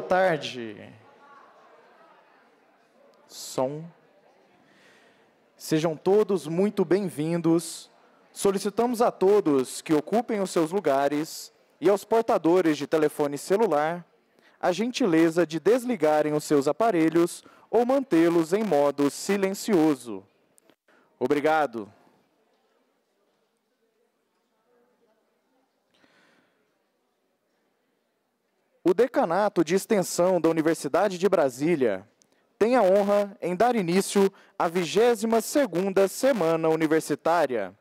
boa tarde. Som. Sejam todos muito bem-vindos. Solicitamos a todos que ocupem os seus lugares e aos portadores de telefone celular a gentileza de desligarem os seus aparelhos ou mantê-los em modo silencioso. Obrigado. O Decanato de Extensão da Universidade de Brasília tem a honra em dar início à 22ª Semana Universitária.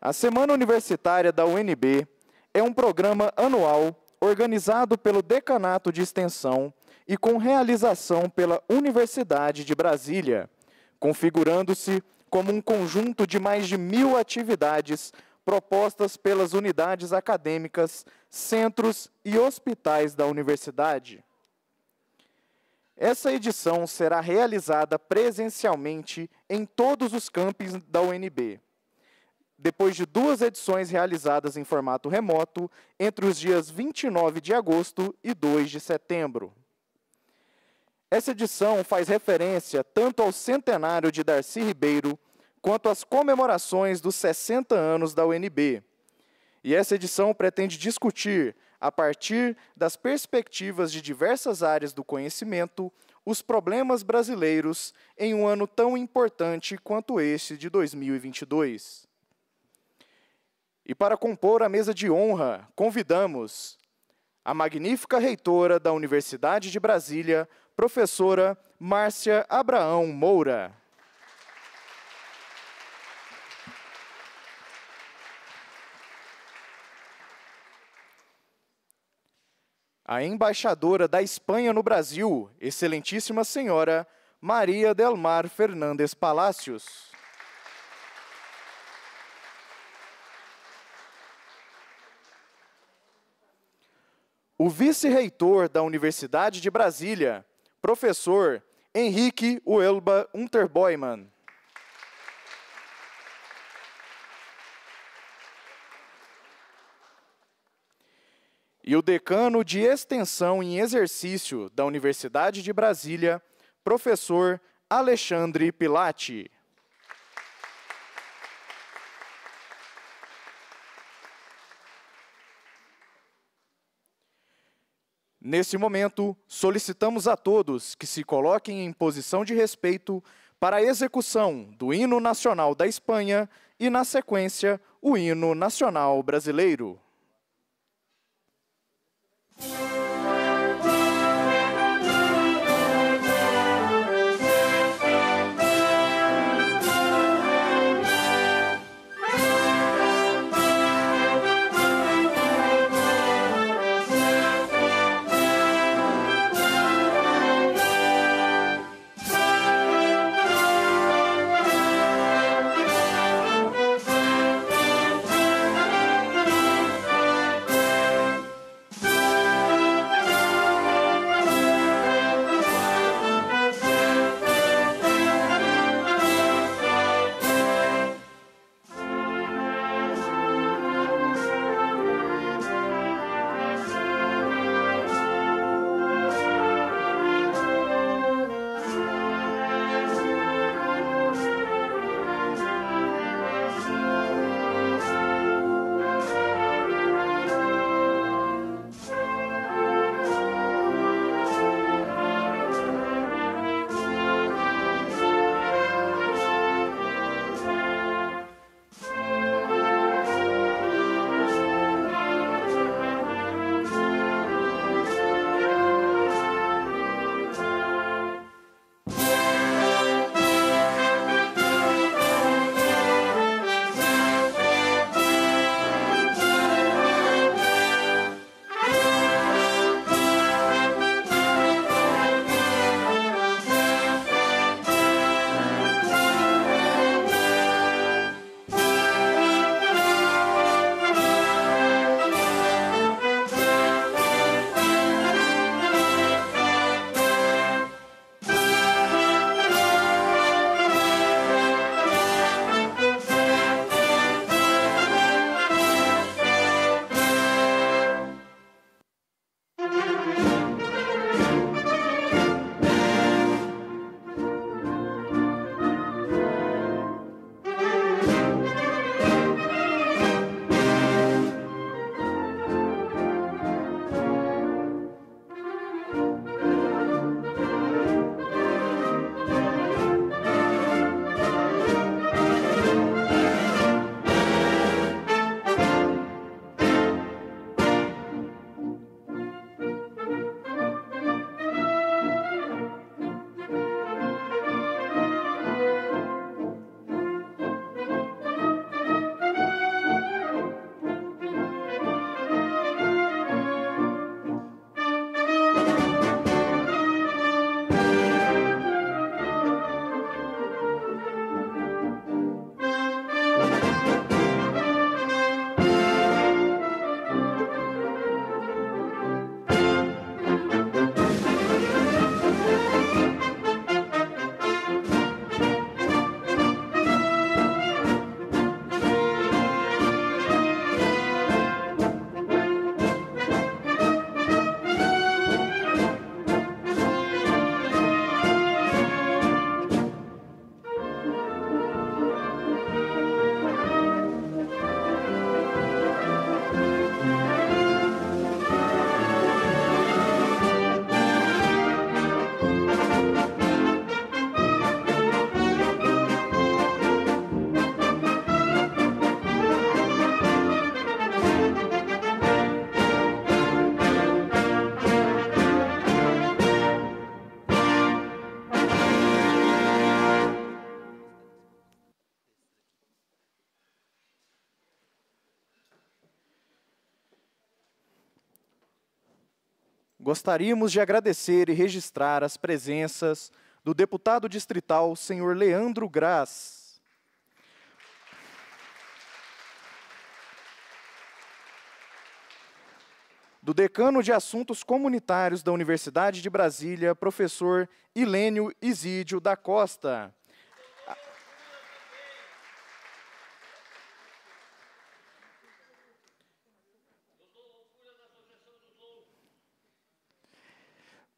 A Semana Universitária da UNB é um programa anual organizado pelo Decanato de Extensão e com realização pela Universidade de Brasília, configurando-se como um conjunto de mais de mil atividades propostas pelas unidades acadêmicas, centros e hospitais da universidade. Essa edição será realizada presencialmente em todos os campings da UNB. Depois de duas edições realizadas em formato remoto, entre os dias 29 de agosto e 2 de setembro. Essa edição faz referência tanto ao centenário de Darcy Ribeiro, quanto às comemorações dos 60 anos da UNB. E essa edição pretende discutir, a partir das perspectivas de diversas áreas do conhecimento, os problemas brasileiros em um ano tão importante quanto este de 2022. E para compor a mesa de honra, convidamos a magnífica reitora da Universidade de Brasília, professora Márcia Abraão Moura. a embaixadora da Espanha no Brasil, Excelentíssima Senhora Maria Delmar Fernandes Palácios. O vice-reitor da Universidade de Brasília, professor Henrique Uelba Unterboiman. e o decano de extensão em exercício da Universidade de Brasília, professor Alexandre Pilati. Nesse momento, solicitamos a todos que se coloquem em posição de respeito para a execução do hino nacional da Espanha e, na sequência, o hino nacional brasileiro. Thank you. Gostaríamos de agradecer e registrar as presenças do deputado distrital, senhor Leandro Graz. Do decano de Assuntos Comunitários da Universidade de Brasília, professor Ilênio Isídio da Costa.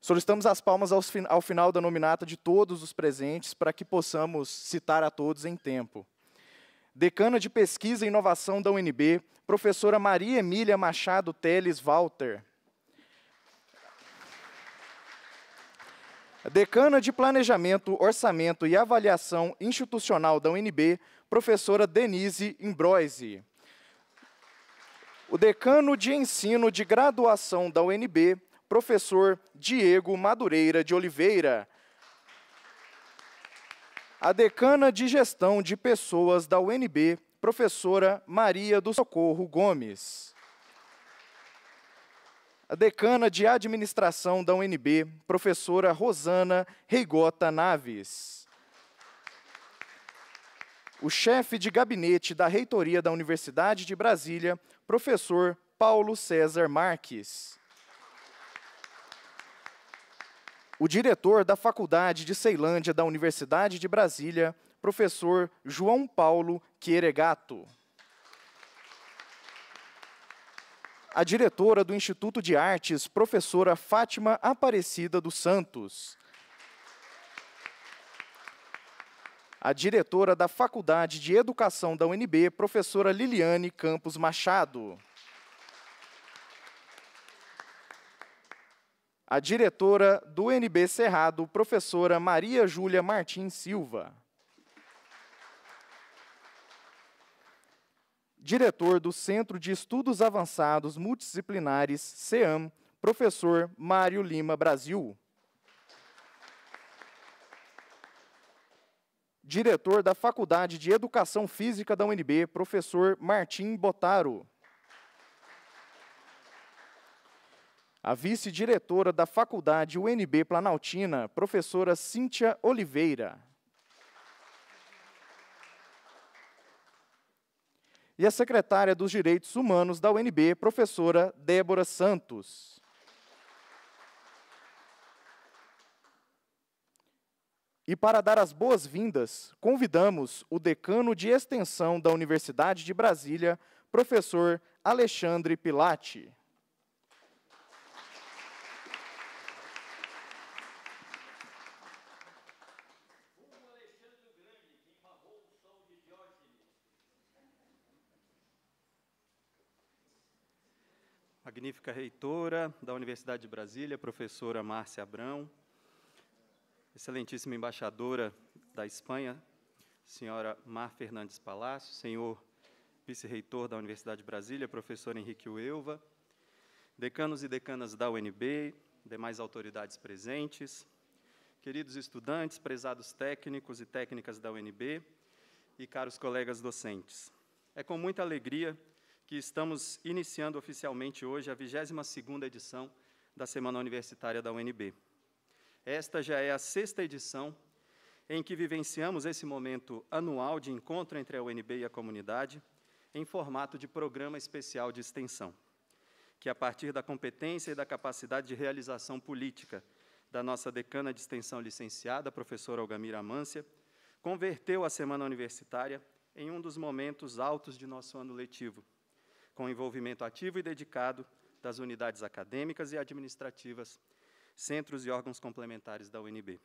Solicitamos as palmas ao final da nominata de todos os presentes para que possamos citar a todos em tempo. Decana de Pesquisa e Inovação da UNB, professora Maria Emília Machado Teles Walter. Decana de Planejamento, Orçamento e Avaliação Institucional da UNB, professora Denise Imbroise. O decano de ensino de graduação da UNB, professor Diego Madureira de Oliveira. A decana de gestão de pessoas da UNB, professora Maria do Socorro Gomes. A decana de administração da UNB, professora Rosana Reigota Naves. O chefe de gabinete da reitoria da Universidade de Brasília, professor Paulo César Marques. o diretor da Faculdade de Ceilândia da Universidade de Brasília, professor João Paulo Queregato. A diretora do Instituto de Artes, professora Fátima Aparecida dos Santos. A diretora da Faculdade de Educação da UNB, professora Liliane Campos Machado. a diretora do NB Cerrado, professora Maria Júlia Martins Silva. Diretor do Centro de Estudos Avançados Multidisciplinares, CEAM, professor Mário Lima Brasil. Diretor da Faculdade de Educação Física da UNB, professor Martim Botaro. A vice-diretora da Faculdade UNB Planaltina, professora Cíntia Oliveira. E a secretária dos Direitos Humanos da UNB, professora Débora Santos. E para dar as boas-vindas, convidamos o decano de Extensão da Universidade de Brasília, professor Alexandre Pilati. magnífica reitora da Universidade de Brasília, professora Márcia Abrão, excelentíssima embaixadora da Espanha, senhora Mar Fernandes Palácio, senhor vice-reitor da Universidade de Brasília, professor Henrique Uelva, decanos e decanas da UNB, demais autoridades presentes, queridos estudantes, prezados técnicos e técnicas da UNB e caros colegas docentes. É com muita alegria que estamos iniciando oficialmente hoje a 22ª edição da Semana Universitária da UNB. Esta já é a sexta edição em que vivenciamos esse momento anual de encontro entre a UNB e a comunidade em formato de programa especial de extensão, que é a partir da competência e da capacidade de realização política da nossa decana de extensão licenciada, professora Algamira Amância, converteu a semana universitária em um dos momentos altos de nosso ano letivo, com envolvimento ativo e dedicado das unidades acadêmicas e administrativas, centros e órgãos complementares da UNB.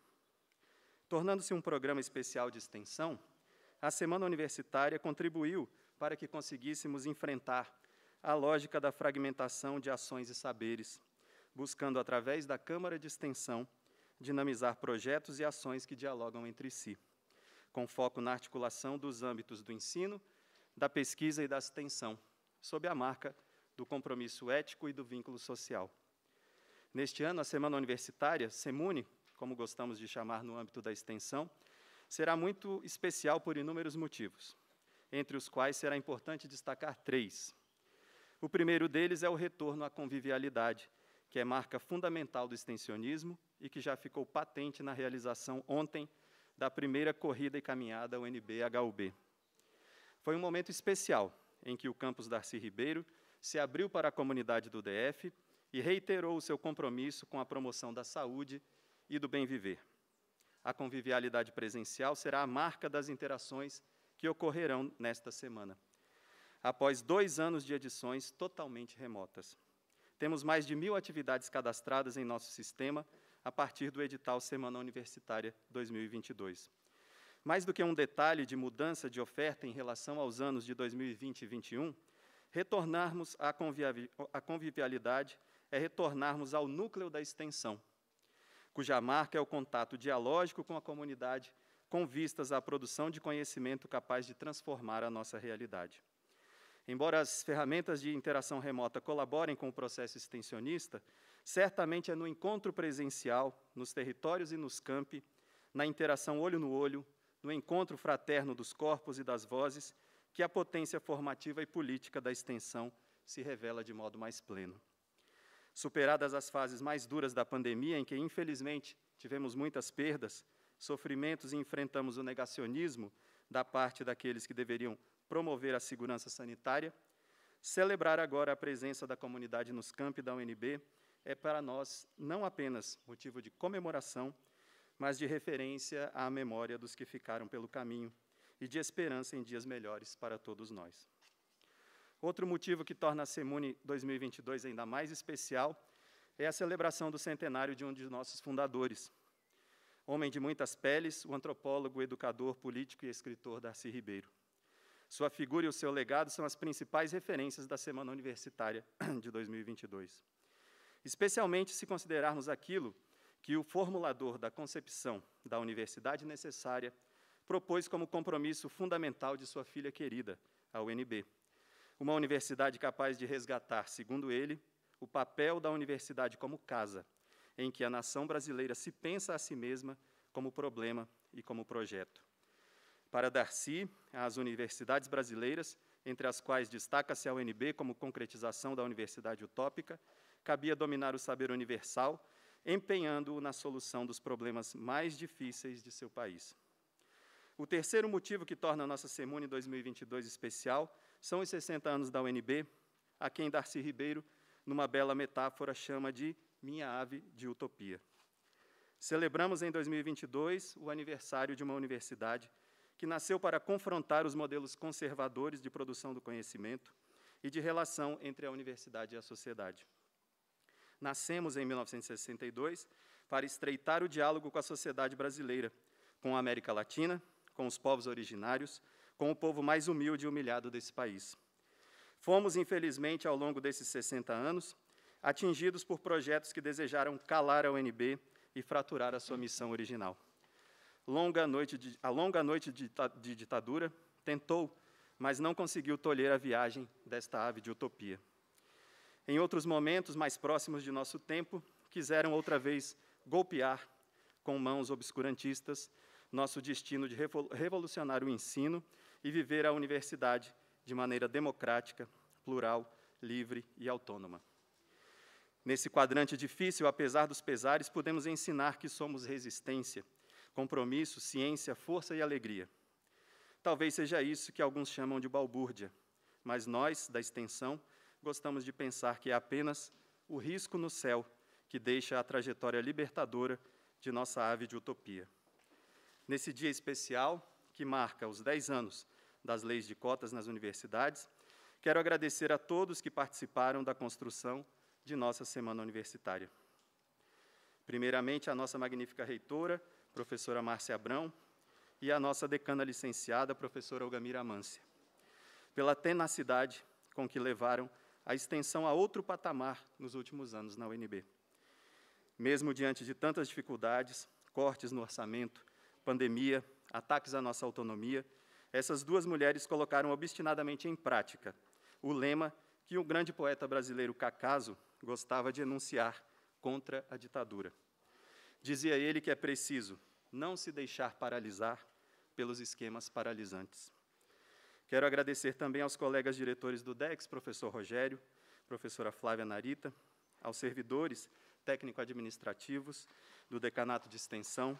Tornando-se um programa especial de extensão, a Semana Universitária contribuiu para que conseguíssemos enfrentar a lógica da fragmentação de ações e saberes, buscando, através da Câmara de Extensão, dinamizar projetos e ações que dialogam entre si, com foco na articulação dos âmbitos do ensino, da pesquisa e da extensão, sob a marca do compromisso ético e do vínculo social. Neste ano, a Semana Universitária, SEMUNE, como gostamos de chamar no âmbito da extensão, será muito especial por inúmeros motivos, entre os quais será importante destacar três. O primeiro deles é o retorno à convivialidade, que é marca fundamental do extensionismo e que já ficou patente na realização ontem da primeira corrida e caminhada UNB-HUB. Foi um momento especial, em que o campus Darcy Ribeiro se abriu para a comunidade do DF e reiterou o seu compromisso com a promoção da saúde e do bem viver. A convivialidade presencial será a marca das interações que ocorrerão nesta semana. Após dois anos de edições totalmente remotas, temos mais de mil atividades cadastradas em nosso sistema a partir do edital Semana Universitária 2022. Mais do que um detalhe de mudança de oferta em relação aos anos de 2020 e 2021, retornarmos à, convivialidade é retornarmos ao núcleo da extensão, cuja marca é o contato dialógico com a comunidade, com vistas à produção de conhecimento capaz de transformar a nossa realidade. Embora as ferramentas de interação remota colaborem com o processo extensionista, certamente é no encontro presencial, nos territórios e nos campi, na interação olho no olho, no encontro fraterno dos corpos e das vozes, que a potência formativa e política da extensão se revela de modo mais pleno. Superadas as fases mais duras da pandemia, em que, infelizmente, tivemos muitas perdas, sofrimentos e enfrentamos o negacionismo da parte daqueles que deveriam promover a segurança sanitária, celebrar agora a presença da comunidade nos campi da UNB é para nós não apenas motivo de comemoração, mas de referência à memória dos que ficaram pelo caminho e de esperança em dias melhores para todos nós. Outro motivo que torna a Semune 2022 ainda mais especial é a celebração do centenário de um de nossos fundadores. Homem de muitas peles, o antropólogo, educador, político e escritor Darcy Ribeiro. Sua figura e o seu legado são as principais referências da Semana Universitária de 2022. Especialmente se considerarmos aquilo que o formulador da concepção da universidade necessária propôs como compromisso fundamental de sua filha querida, a UNB. Uma universidade capaz de resgatar, segundo ele, o papel da universidade como casa, em que a nação brasileira se pensa a si mesma como problema e como projeto. Para Darcy, as universidades brasileiras, entre as quais destaca-se a UNB como concretização da universidade utópica, cabia dominar o saber universal empenhando-o na solução dos problemas mais difíceis de seu país. O terceiro motivo que torna a nossa Semune 2022 especial são os 60 anos da UNB, a quem Darcy Ribeiro, numa bela metáfora, chama de Minha Ave de Utopia. Celebramos em 2022 o aniversário de uma universidade que nasceu para confrontar os modelos conservadores de produção do conhecimento e de relação entre a universidade e a sociedade nascemos em 1962 para estreitar o diálogo com a sociedade brasileira, com a América Latina, com os povos originários, com o povo mais humilde e humilhado desse país. Fomos, infelizmente, ao longo desses 60 anos, atingidos por projetos que desejaram calar a UNB e fraturar a sua missão original. Longa noite de, a longa noite de, de ditadura tentou, mas não conseguiu tolher a viagem desta ave de utopia. Em outros momentos mais próximos de nosso tempo, quiseram outra vez golpear com mãos obscurantistas nosso destino de revolucionar o ensino e viver a universidade de maneira democrática, plural, livre e autônoma. Nesse quadrante difícil, apesar dos pesares, podemos ensinar que somos resistência, compromisso, ciência, força e alegria. Talvez seja isso que alguns chamam de balbúrdia, mas nós, da extensão, gostamos de pensar que é apenas o risco no céu que deixa a trajetória libertadora de nossa ave de utopia. Nesse dia especial, que marca os 10 anos das leis de cotas nas universidades, quero agradecer a todos que participaram da construção de nossa semana universitária. Primeiramente, a nossa magnífica reitora, professora Márcia Abrão, e a nossa decana licenciada, professora Algamira Amância, pela tenacidade com que levaram a extensão a outro patamar nos últimos anos na UNB. Mesmo diante de tantas dificuldades, cortes no orçamento, pandemia, ataques à nossa autonomia, essas duas mulheres colocaram obstinadamente em prática o lema que o grande poeta brasileiro Cacaso gostava de enunciar contra a ditadura. Dizia ele que é preciso não se deixar paralisar pelos esquemas paralisantes. Quero agradecer também aos colegas diretores do DEX, professor Rogério, professora Flávia Narita, aos servidores técnico-administrativos do Decanato de Extensão.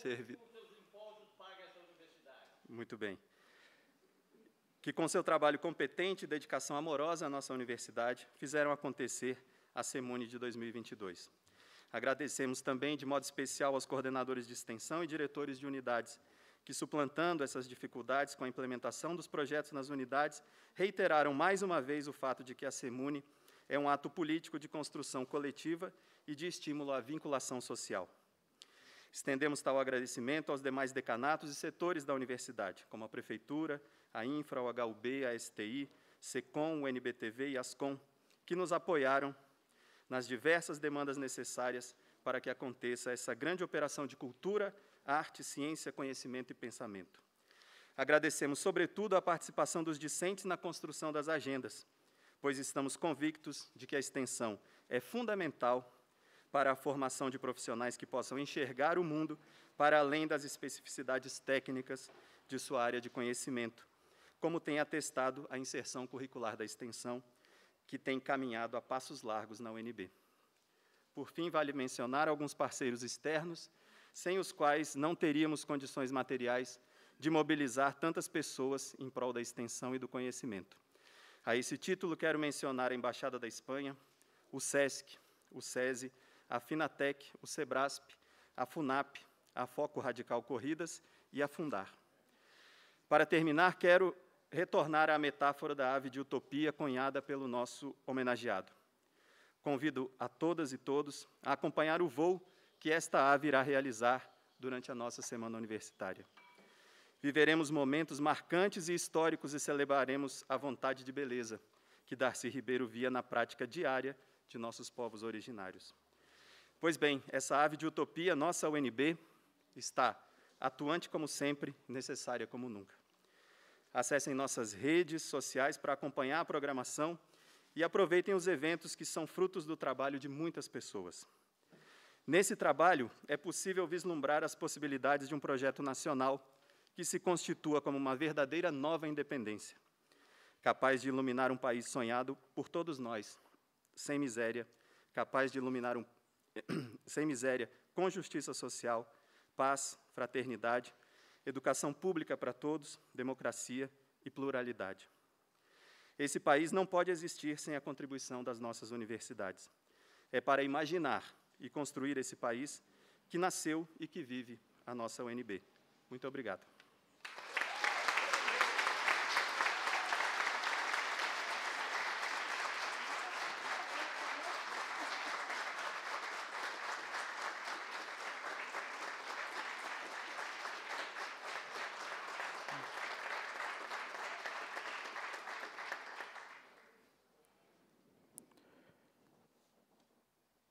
Servi... Muito bem. Que com seu trabalho competente e dedicação amorosa à nossa universidade fizeram acontecer a Semune de 2022. Agradecemos também, de modo especial, aos coordenadores de extensão e diretores de unidades, que, suplantando essas dificuldades com a implementação dos projetos nas unidades, reiteraram mais uma vez o fato de que a Semune é um ato político de construção coletiva e de estímulo à vinculação social. Estendemos tal agradecimento aos demais decanatos e setores da universidade, como a Prefeitura, a Infra, o HUB, a STI, SECOM, o NBTV e a ASCOM, que nos apoiaram nas diversas demandas necessárias para que aconteça essa grande operação de cultura, arte, ciência, conhecimento e pensamento. Agradecemos, sobretudo, a participação dos discentes na construção das agendas, pois estamos convictos de que a extensão é fundamental para a formação de profissionais que possam enxergar o mundo para além das especificidades técnicas de sua área de conhecimento, como tem atestado a inserção curricular da extensão que tem caminhado a passos largos na UNB. Por fim, vale mencionar alguns parceiros externos, sem os quais não teríamos condições materiais de mobilizar tantas pessoas em prol da extensão e do conhecimento. A esse título, quero mencionar a Embaixada da Espanha, o SESC, o SESI, a Finatec, o SEBRASP, a FUNAP, a Foco Radical Corridas e a Fundar. Para terminar, quero retornar à metáfora da ave de utopia cunhada pelo nosso homenageado. Convido a todas e todos a acompanhar o voo que esta ave irá realizar durante a nossa semana universitária. Viveremos momentos marcantes e históricos e celebraremos a vontade de beleza que Darcy Ribeiro via na prática diária de nossos povos originários. Pois bem, essa ave de utopia, nossa UNB, está atuante como sempre, necessária como nunca. Acessem nossas redes sociais para acompanhar a programação e aproveitem os eventos que são frutos do trabalho de muitas pessoas. Nesse trabalho, é possível vislumbrar as possibilidades de um projeto nacional que se constitua como uma verdadeira nova independência, capaz de iluminar um país sonhado por todos nós, sem miséria, capaz de iluminar um sem miséria, com justiça social, paz, fraternidade, educação pública para todos, democracia e pluralidade. Esse país não pode existir sem a contribuição das nossas universidades. É para imaginar e construir esse país que nasceu e que vive a nossa UNB. Muito obrigado.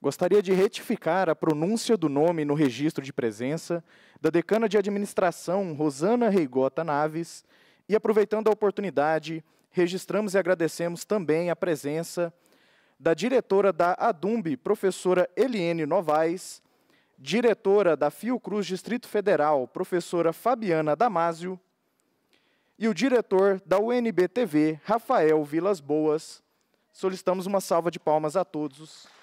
Gostaria de retificar a pronúncia do nome no registro de presença da decana de administração Rosana Reigota Naves e, aproveitando a oportunidade, registramos e agradecemos também a presença da diretora da ADUMB, professora Eliene Novaes, diretora da Fiocruz Distrito Federal, professora Fabiana Damásio, e o diretor da UNB-TV, Rafael Vilas Boas. Solicitamos uma salva de palmas a todos.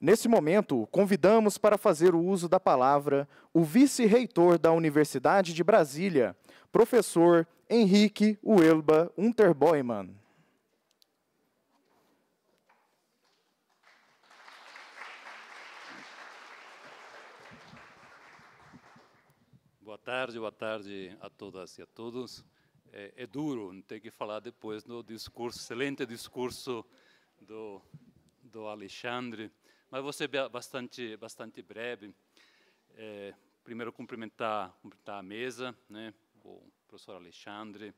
Nesse momento, convidamos para fazer o uso da palavra o vice-reitor da Universidade de Brasília, professor Henrique Uelba Unterboiman. Boa tarde, boa tarde a todas e a todos. É, é duro ter que falar depois do discurso, excelente discurso do, do Alexandre mas vou ser bastante, bastante breve. É, primeiro, cumprimentar, cumprimentar a mesa, né, o professor Alexandre,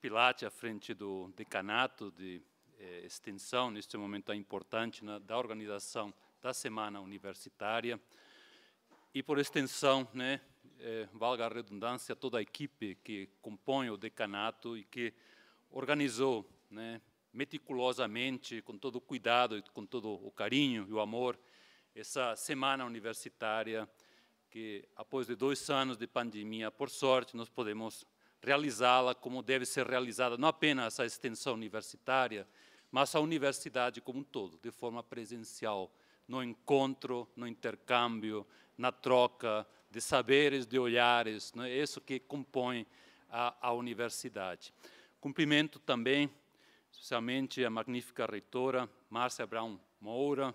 Pilate, à frente do decanato de é, extensão, neste momento é importante, na, né, da organização da Semana Universitária, e, por extensão, né, é, valga a redundância, toda a equipe que compõe o decanato e que organizou né, meticulosamente, com todo o cuidado, com todo o carinho e o amor, essa semana universitária que, após de dois anos de pandemia, por sorte, nós podemos realizá-la como deve ser realizada, não apenas a extensão universitária, mas a universidade como um todo, de forma presencial, no encontro, no intercâmbio, na troca de saberes, de olhares, é isso que compõe a, a universidade. Cumprimento também especialmente a magnífica reitora Márcia Brown Moura,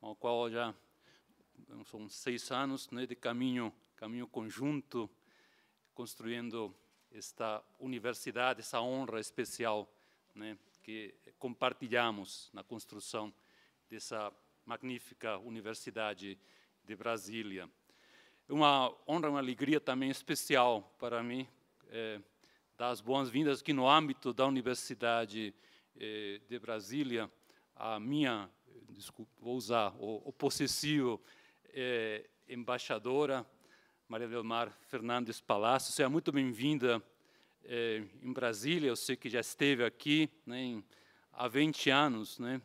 com a qual já são seis anos né, de caminho, caminho conjunto, construindo esta universidade, essa honra especial né, que compartilhamos na construção dessa magnífica Universidade de Brasília. É uma honra, uma alegria também especial para mim é, dar as boas-vindas aqui no âmbito da Universidade de eh, de Brasília, a minha, desculpa, vou usar o, o possessivo, eh, embaixadora Maria Delmar Fernandes Palácio. Seja muito bem-vinda eh, em Brasília. Eu sei que já esteve aqui né, em, há 20 anos, né?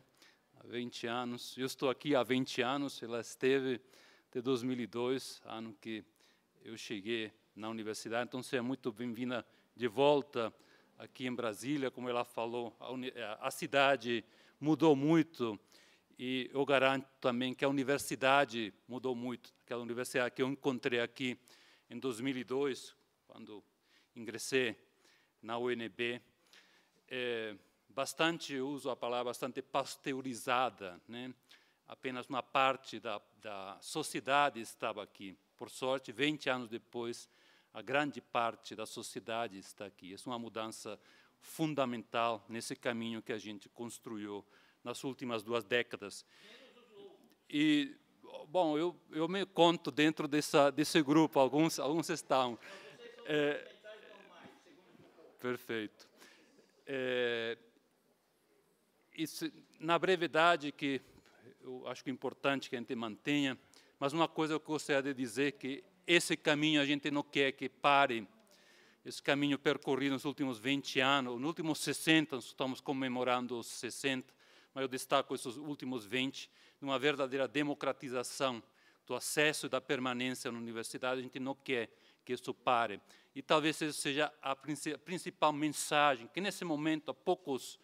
Há 20 anos. Eu estou aqui há 20 anos. Ela esteve de 2002, ano que eu cheguei na universidade. Então, seja muito bem-vinda de volta aqui em Brasília, como ela falou, a, eh, a cidade mudou muito e eu garanto também que a universidade mudou muito. Aquela universidade que eu encontrei aqui em 2002, quando ingressei na UNB, é bastante, uso a palavra, bastante pasteurizada. Né? Apenas uma parte da, da sociedade estava aqui. Por sorte, 20 anos depois, a grande parte da sociedade está aqui. Isso é uma mudança fundamental nesse caminho que a gente construiu nas últimas duas décadas. E, bom, eu, eu me conto dentro dessa, desse grupo, alguns, alguns estão. É, perfeito. É, isso, na brevidade, que eu acho que é importante que a gente mantenha, mas uma coisa que eu gostaria de dizer que esse caminho a gente não quer que pare. Esse caminho percorrido nos últimos 20 anos, nos últimos 60, nós estamos comemorando os 60, mas eu destaco esses últimos 20, numa verdadeira democratização do acesso e da permanência na universidade, a gente não quer que isso pare. E talvez essa seja a principal mensagem, que nesse momento, há poucos,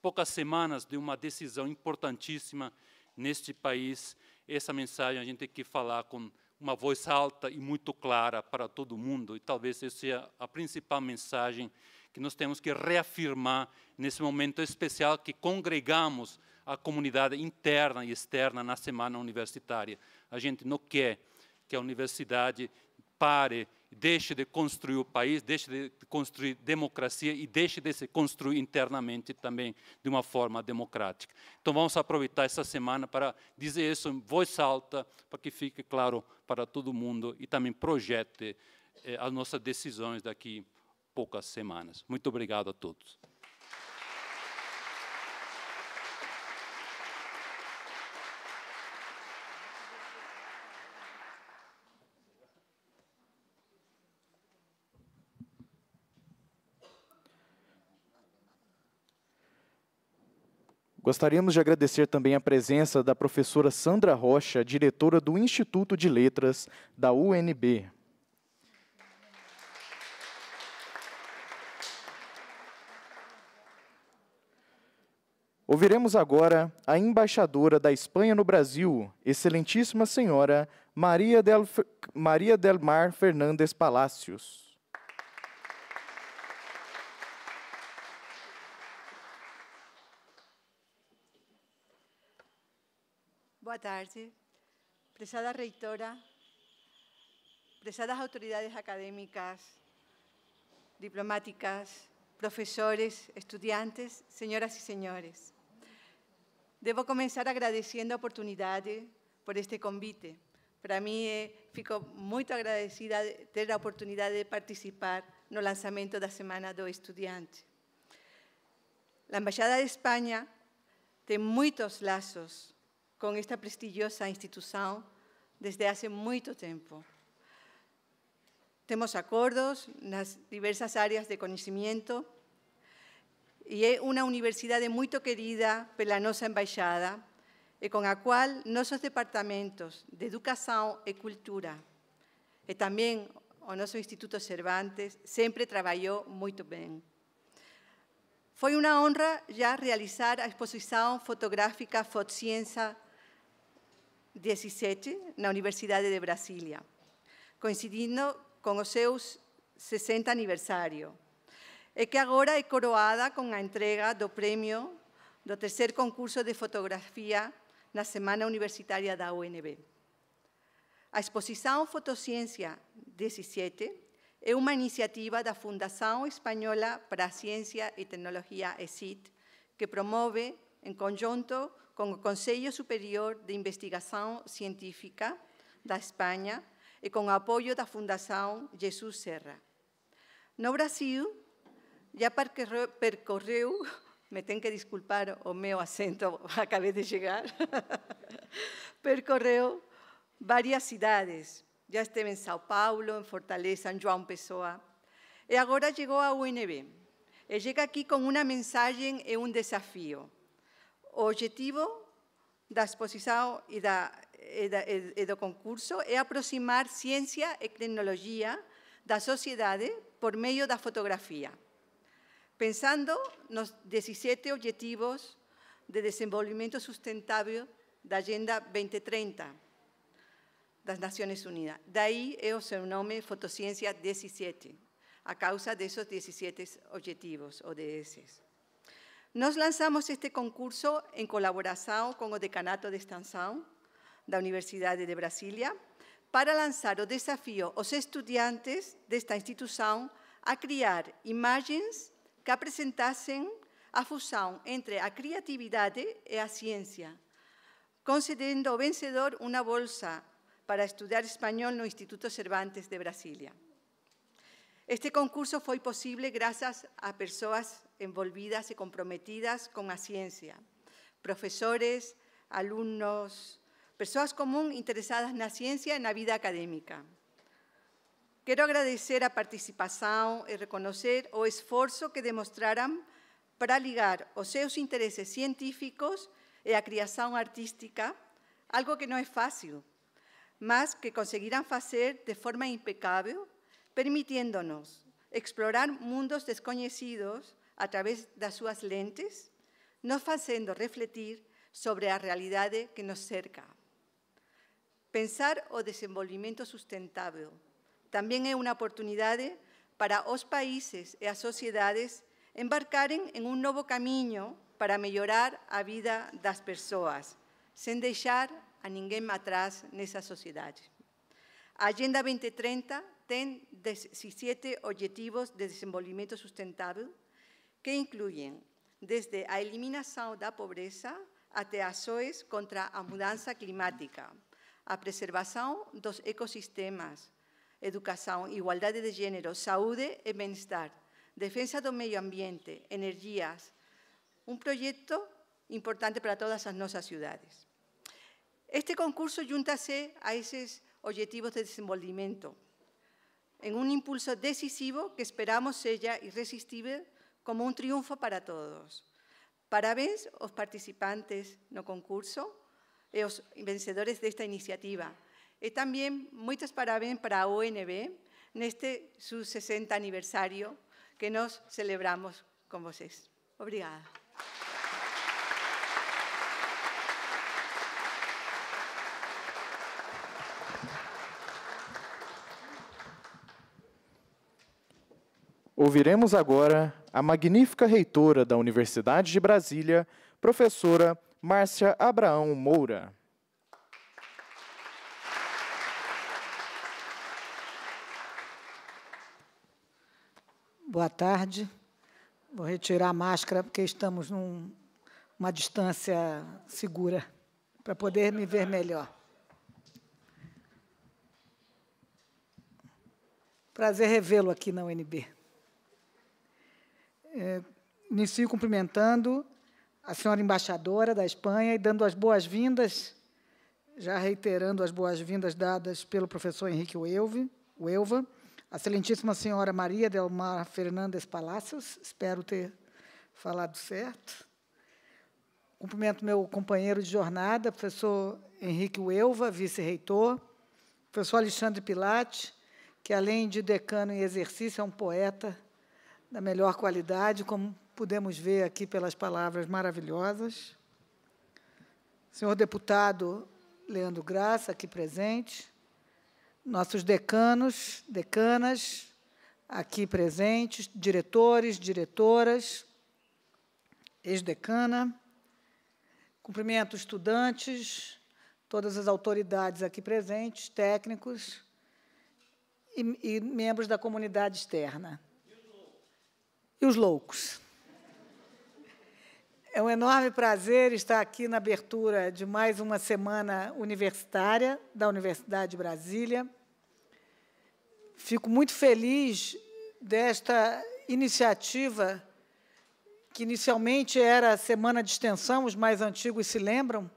poucas semanas de uma decisão importantíssima neste país, essa mensagem a gente tem que falar com uma voz alta e muito clara para todo mundo, e talvez essa seja é a principal mensagem que nós temos que reafirmar nesse momento especial que congregamos a comunidade interna e externa na semana universitária. A gente não quer que a universidade pare deixe de construir o país, deixe de construir democracia e deixe de se construir internamente também de uma forma democrática. Então vamos aproveitar essa semana para dizer isso em voz alta, para que fique claro para todo mundo e também projete eh, as nossas decisões daqui poucas semanas. Muito obrigado a todos. Gostaríamos de agradecer também a presença da professora Sandra Rocha, diretora do Instituto de Letras da UNB. Ouviremos agora a embaixadora da Espanha no Brasil, excelentíssima senhora Maria del, Maria del Mar Fernandes Palacios. Buenas tardes, prezada reitora, prezadas autoridades académicas, diplomáticas, profesores, estudiantes, señoras y señores. Debo comenzar agradeciendo la oportunidad por este convite. Para mí eh, fico muy agradecida de tener la oportunidad de participar en el lanzamiento de la Semana de Estudiantes. La Embajada de España tiene muchos lazos com esta prestigiosa instituição desde há muito tempo. Temos acordos nas diversas áreas de conhecimento e é uma universidade muito querida pela nossa embaixada e com a qual nossos departamentos de educação e cultura e também o nosso Instituto Cervantes sempre trabalhou muito bem. Foi uma honra já realizar a exposição fotográfica Fotociência 17 la Universidad de Brasilia, coincidiendo con el 60 aniversario, Es que ahora es coroada con la entrega do premio do tercer concurso de fotografía la Semana Universitaria da UNB. A exposición Fotociencia 17 es una iniciativa da Fundación Española para Ciencia y Tecnología ESIT que promueve en conjunto com o Conselho Superior de Investigação Científica da Espanha e com o apoio da Fundação Jesus Serra. No Brasil, já percorreu, me tem que desculpar o meu acento, acabei de chegar, percorreu várias cidades, já esteve em São Paulo, em Fortaleza, em João Pessoa, e agora chegou à UNB. E chega aqui com uma mensagem e um desafio. objetivo da exposición y da, e, do concurso es aproximar ciência e tecnología da sociedade por meio da fotografía, pensando los 17 objetivos de desenvolvimento sustentável da Agenda 2030 las Naciones Unidas. De ahí o seu nome, fotociencia 17, a causa de esos 17 objetivos, ods. Nos lanzamos este concurso en colaboración con el Decanato de de la Universidad de Brasilia para lanzar o desafío a los estudiantes de esta institución a crear imágenes que presentasen a fusión entre a creatividad e la ciencia, concediendo al vencedor una bolsa para estudiar español en el Instituto Cervantes de Brasilia. Este concurso fue posible gracias a personas envolvidas y comprometidas con la ciencia, profesores, alumnos, personas comunes interesadas en la ciencia en la vida académica. Quiero agradecer a participación y reconocer el esfuerzo que demostraron para ligar sus seus intereses científicos y la creación artística, algo que no es fácil, más que conseguirán hacer de forma impecable permitiéndonos explorar mundos desconocidos a través de sus lentes, no haciendo refletir sobre la realidad que nos cerca. Pensar o desarrollo sustentable también es una oportunidad para los países y las sociedades embarcar en un nuevo camino para mejorar la vida de las personas, sin dejar a nadie atrás en esa sociedad. Agenda 2030 ten 17 objetivos de desarrollo sustentable que incluyen desde a de la pobreza até SOES contra la mudanza climática, a preservação dos ecosistemas, educação, igualdad de género, saúde e bienestar, estar defensa do meio ambiente, energías. Un proyecto importante para todas as nossas cidades. Este concurso junta a esos objetivos de desenvolvimento en un impulso decisivo que esperamos sea irresistible como un triunfo para todos. Parabéns aos participantes no concurso e vencedores vencedores esta iniciativa. E también moitas parabéns para ONB ONB este seu 60 aniversario que nos celebramos con vosotros. Obrigada. Ouviremos agora a magnífica reitora da Universidade de Brasília, professora Márcia Abraão Moura. Boa tarde. Vou retirar a máscara porque estamos numa num, distância segura para poder me ver melhor. Prazer revê-lo aqui na UNB. É, inicio cumprimentando a senhora embaixadora da Espanha e dando as boas-vindas, já reiterando as boas-vindas dadas pelo professor Henrique Uelva, a excelentíssima senhora Maria Delmar Fernandes Palacios, espero ter falado certo. Cumprimento meu companheiro de jornada, professor Henrique Uelva, vice-reitor, professor Alexandre Pilate, que, além de decano em exercício, é um poeta da melhor qualidade, como pudemos ver aqui pelas palavras maravilhosas. Senhor deputado Leandro Graça, aqui presente. Nossos decanos, decanas, aqui presentes, diretores, diretoras, ex-decana. Cumprimento estudantes, todas as autoridades aqui presentes, técnicos e, e membros da comunidade externa e os loucos. É um enorme prazer estar aqui na abertura de mais uma semana universitária da Universidade de Brasília. Fico muito feliz desta iniciativa, que inicialmente era a Semana de Extensão, os mais antigos se lembram.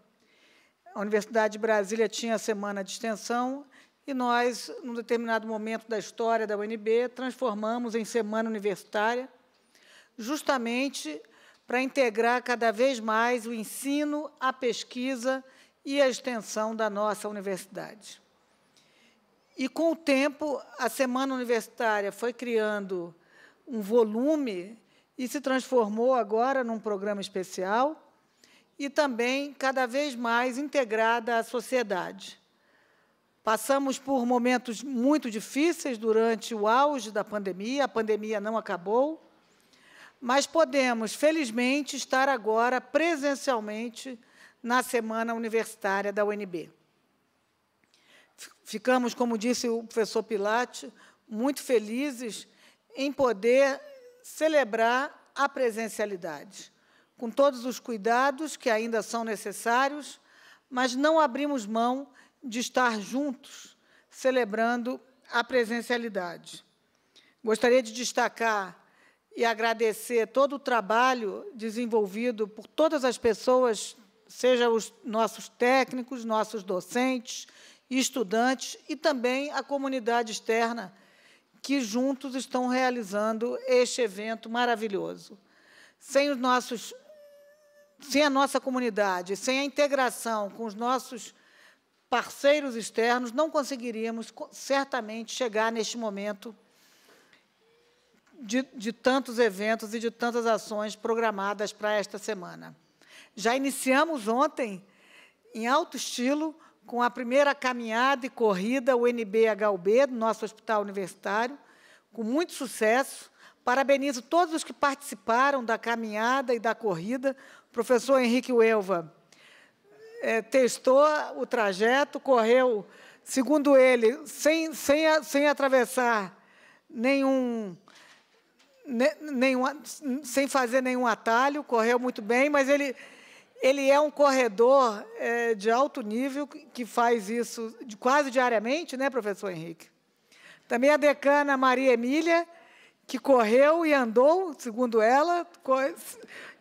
A Universidade de Brasília tinha a Semana de Extensão e nós, num determinado momento da história da UNB, transformamos em Semana Universitária justamente para integrar cada vez mais o ensino, a pesquisa e a extensão da nossa universidade. E, com o tempo, a Semana Universitária foi criando um volume e se transformou agora num programa especial e também cada vez mais integrada à sociedade. Passamos por momentos muito difíceis durante o auge da pandemia, a pandemia não acabou, mas podemos, felizmente, estar agora presencialmente na Semana Universitária da UNB. Ficamos, como disse o professor Pilate, muito felizes em poder celebrar a presencialidade, com todos os cuidados que ainda são necessários, mas não abrimos mão de estar juntos celebrando a presencialidade. Gostaria de destacar e agradecer todo o trabalho desenvolvido por todas as pessoas, seja os nossos técnicos, nossos docentes, estudantes e também a comunidade externa, que juntos estão realizando este evento maravilhoso. Sem os nossos sem a nossa comunidade, sem a integração com os nossos parceiros externos, não conseguiríamos certamente chegar neste momento de, de tantos eventos e de tantas ações programadas para esta semana. Já iniciamos ontem, em alto estilo, com a primeira caminhada e corrida UNB-HUB, do nosso hospital universitário, com muito sucesso. Parabenizo todos os que participaram da caminhada e da corrida. O professor Henrique Uelva é, testou o trajeto, correu, segundo ele, sem, sem, sem atravessar nenhum nenhum, sem fazer nenhum atalho, correu muito bem, mas ele, ele é um corredor é, de alto nível que faz isso de, quase diariamente, né, professor Henrique? Também a decana Maria Emília, que correu e andou, segundo ela,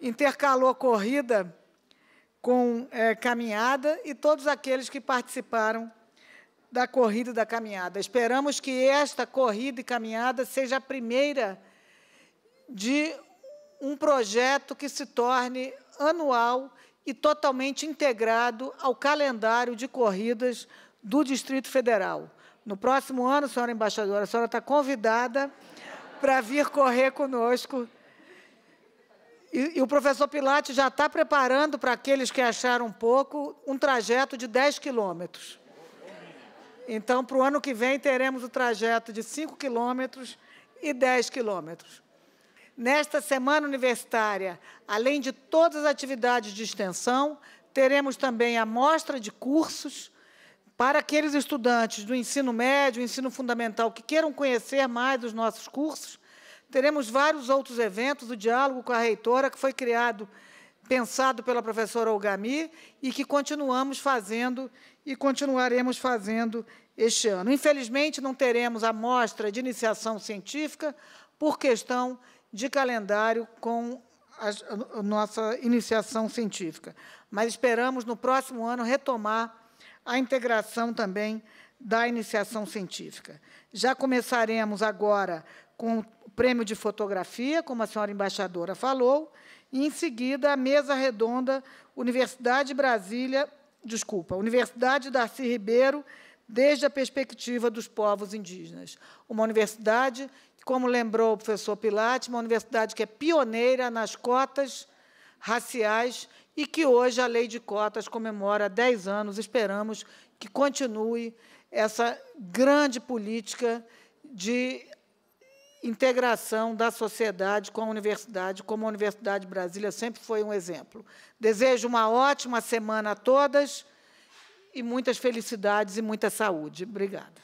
intercalou a corrida com é, caminhada e todos aqueles que participaram da corrida e da caminhada. Esperamos que esta corrida e caminhada seja a primeira de um projeto que se torne anual e totalmente integrado ao calendário de corridas do Distrito Federal. No próximo ano, senhora embaixadora, a senhora está convidada para vir correr conosco. E, e o professor Pilate já está preparando para aqueles que acharam pouco um trajeto de 10 quilômetros. Então, para o ano que vem, teremos o trajeto de 5 quilômetros e 10 quilômetros. Nesta semana universitária, além de todas as atividades de extensão, teremos também a mostra de cursos para aqueles estudantes do ensino médio, ensino fundamental, que queiram conhecer mais os nossos cursos. Teremos vários outros eventos, o diálogo com a reitora, que foi criado, pensado pela professora Olgami, e que continuamos fazendo e continuaremos fazendo este ano. Infelizmente, não teremos a mostra de iniciação científica por questão de de calendário com a, nossa iniciação científica. Mas esperamos, no próximo ano, retomar a integração também da iniciação científica. Já começaremos agora com o prêmio de fotografia, como a senhora embaixadora falou, e, em seguida, a mesa redonda Universidade Brasília, desculpa, Universidade Darcy Ribeiro desde a perspectiva dos povos indígenas. Uma universidade, como lembrou o professor Pilate, uma universidade que é pioneira nas cotas raciais e que hoje a lei de cotas comemora 10 anos. Esperamos que continue essa grande política de integração da sociedade com a universidade, como a Universidade Brasília sempre foi um exemplo. Desejo uma ótima semana a todas e muitas felicidades e muita saúde. Obrigada.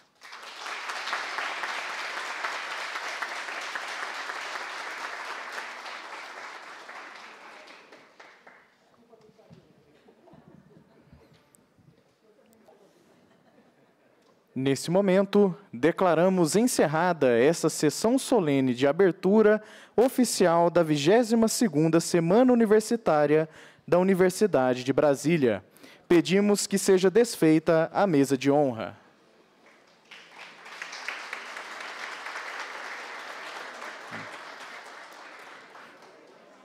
Nesse momento, declaramos encerrada essa sessão solene de abertura oficial da 22ª Semana Universitária da Universidade de Brasília pedimos que seja desfeita a mesa de honra.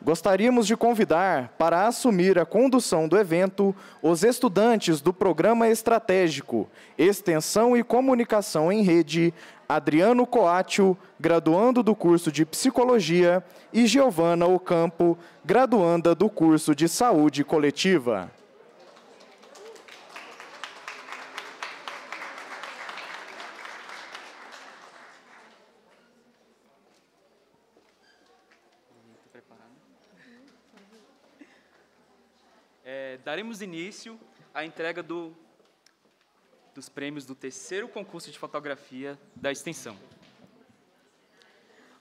Gostaríamos de convidar para assumir a condução do evento os estudantes do Programa Estratégico Extensão e Comunicação em Rede, Adriano Coátio, graduando do curso de Psicologia, e Giovana Ocampo, graduanda do curso de Saúde Coletiva. daremos início à entrega do, dos prêmios do terceiro concurso de fotografia da extensão.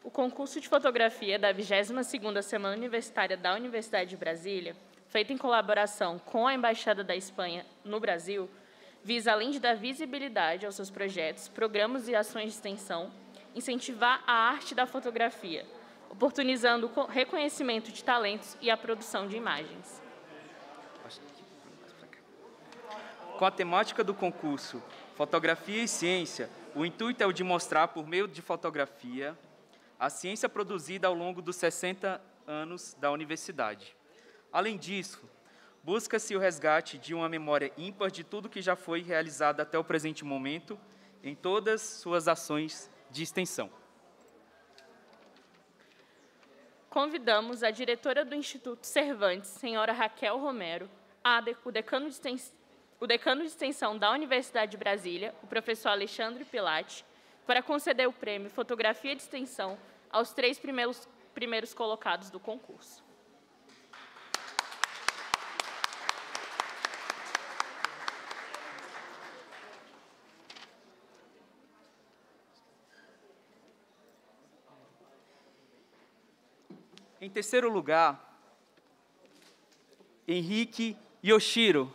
O concurso de fotografia da 22ª Semana Universitária da Universidade de Brasília, feito em colaboração com a Embaixada da Espanha no Brasil, visa, além de dar visibilidade aos seus projetos, programas e ações de extensão, incentivar a arte da fotografia, oportunizando o reconhecimento de talentos e a produção de imagens. com a temática do concurso Fotografia e Ciência, o intuito é o de mostrar, por meio de fotografia, a ciência produzida ao longo dos 60 anos da universidade. Além disso, busca-se o resgate de uma memória ímpar de tudo que já foi realizado até o presente momento em todas suas ações de extensão. Convidamos a diretora do Instituto Cervantes, senhora Raquel Romero, a, o decano de o decano de extensão da Universidade de Brasília, o professor Alexandre Pilate, para conceder o prêmio Fotografia de Extensão aos três primeiros, primeiros colocados do concurso. Em terceiro lugar, Henrique Yoshiro.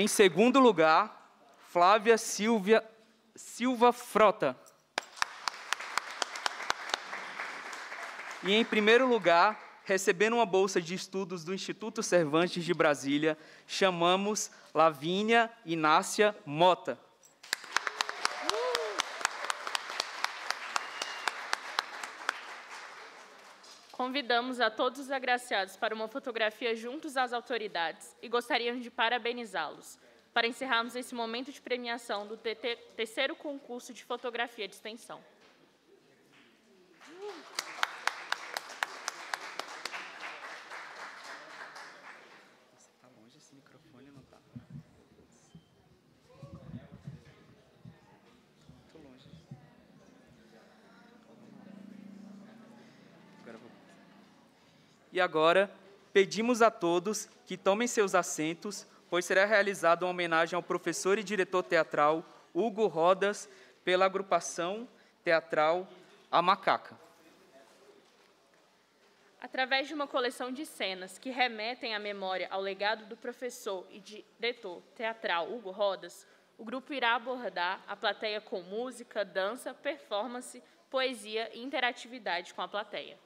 Em segundo lugar, Flávia Silvia, Silva Frota. E em primeiro lugar, recebendo uma bolsa de estudos do Instituto Cervantes de Brasília, chamamos Lavínia Inácia Mota. convidamos a todos os agraciados para uma fotografia juntos às autoridades e gostaríamos de parabenizá-los para encerrarmos esse momento de premiação do terceiro concurso de fotografia de extensão. E agora, pedimos a todos que tomem seus assentos, pois será realizada uma homenagem ao professor e diretor teatral Hugo Rodas pela agrupação teatral A Macaca. Através de uma coleção de cenas que remetem à memória ao legado do professor e diretor teatral Hugo Rodas, o grupo irá abordar a plateia com música, dança, performance, poesia e interatividade com a plateia.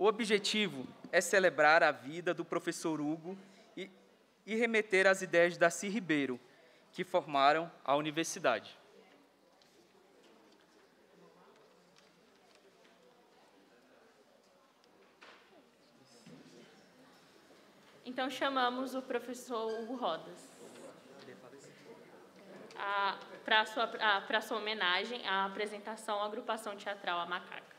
O objetivo é celebrar a vida do professor Hugo e, e remeter às ideias da Darcy Ribeiro, que formaram a universidade. Então chamamos o professor Hugo Rodas para a, sua, a sua homenagem à apresentação à agrupação teatral A Macaca.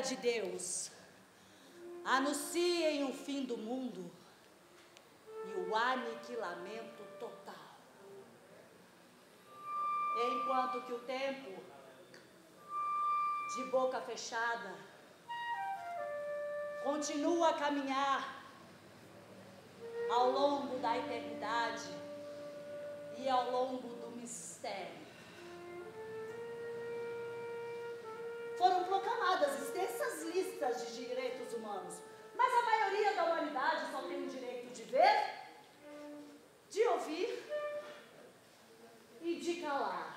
de Deus, anunciem o fim do mundo e o aniquilamento total. Enquanto que o tempo, de boca fechada, continua a caminhar ao longo da eternidade e ao longo do mistério. de direitos humanos. Mas a maioria da humanidade só tem o direito de ver, de ouvir e de calar.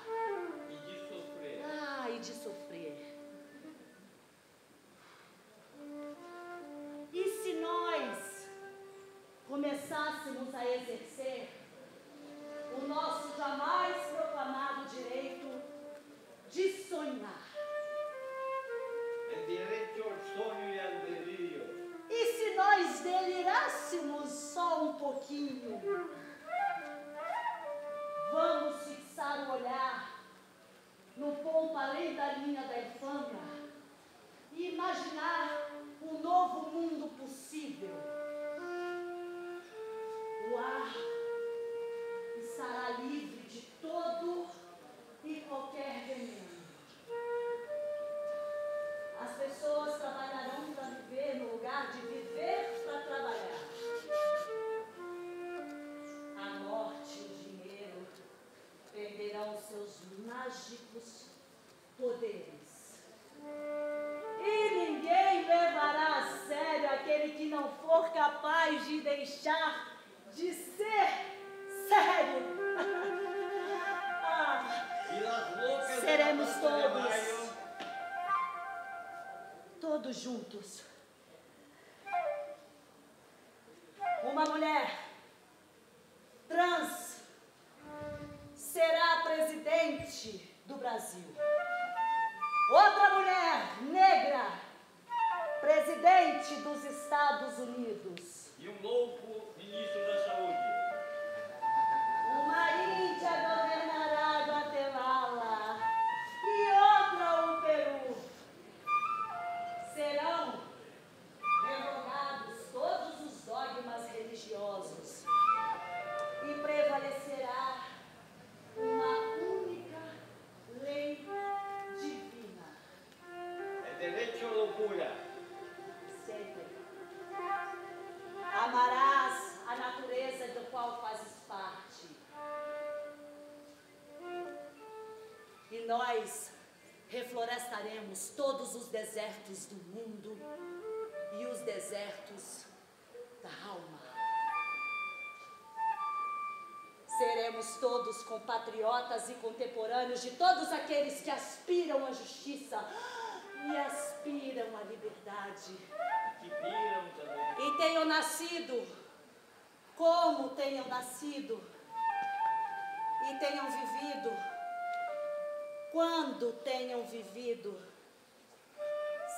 Só um pouquinho. Vamos fixar o olhar no ponto além da linha da infâmia e imaginar um novo mundo possível. O ar estará livre de todo e qualquer veneno. As pessoas trabalharão para viver no lugar de viver mágicos poderes. E ninguém levará a sério aquele que não for capaz de deixar de ser sério. Ah, seremos todos, todos juntos. Uma mulher. Brasil. Outra mulher negra, presidente dos Estados Unidos. E um louco ministro das atravessaremos todos os desertos do mundo e os desertos da alma. Seremos todos compatriotas e contemporâneos de todos aqueles que aspiram à justiça e aspiram à liberdade. E E tenham nascido, como tenham nascido, e tenham vivido quando tenham vivido.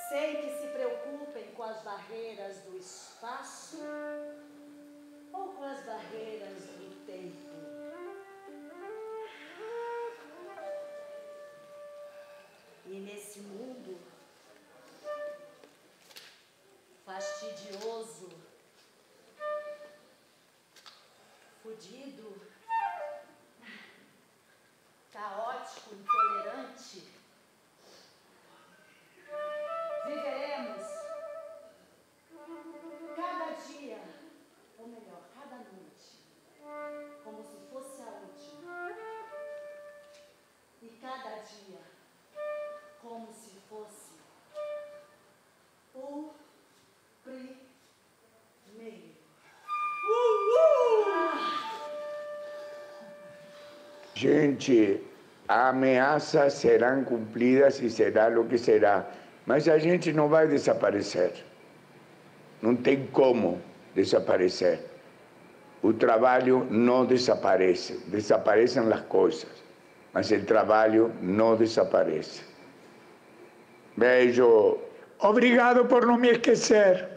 Sei que se preocupem com as barreiras do espaço ou com as barreiras do tempo. E nesse mundo fastidioso, fudido, gente, ameaças serão cumpridas e será o que será, mas a gente não vai desaparecer. Não tem como desaparecer. O trabalho não desaparece, desaparecem as coisas, mas o trabalho não desaparece. Beijo. Obrigado por não me esquecer.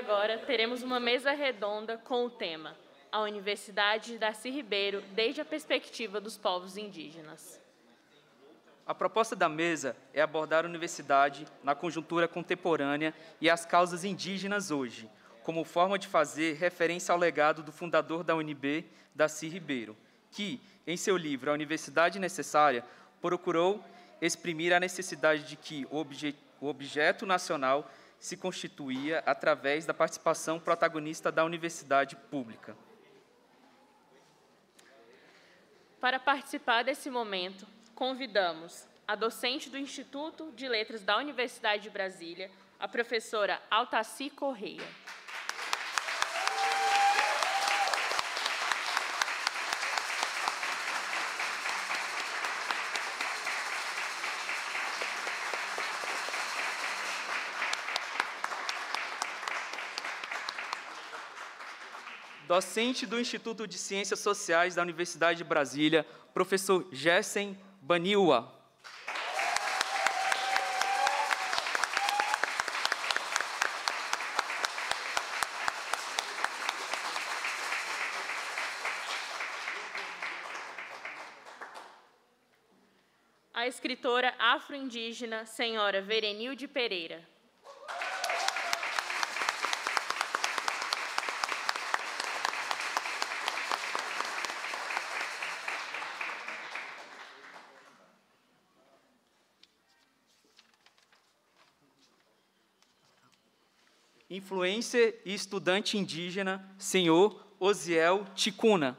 agora teremos uma mesa redonda com o tema A Universidade Darcy Ribeiro desde a perspectiva dos povos indígenas. A proposta da mesa é abordar a universidade na conjuntura contemporânea e as causas indígenas hoje, como forma de fazer referência ao legado do fundador da UNB, Darcy Ribeiro, que, em seu livro A Universidade Necessária, procurou exprimir a necessidade de que o, obje o objeto nacional se constituía através da participação protagonista da universidade pública. Para participar desse momento, convidamos a docente do Instituto de Letras da Universidade de Brasília, a professora Altaci Correia. docente do Instituto de Ciências Sociais da Universidade de Brasília, professor Jessen Baniwa. A escritora afro-indígena, senhora Verenilde Pereira. Influência e estudante indígena, senhor Osiel Ticuna.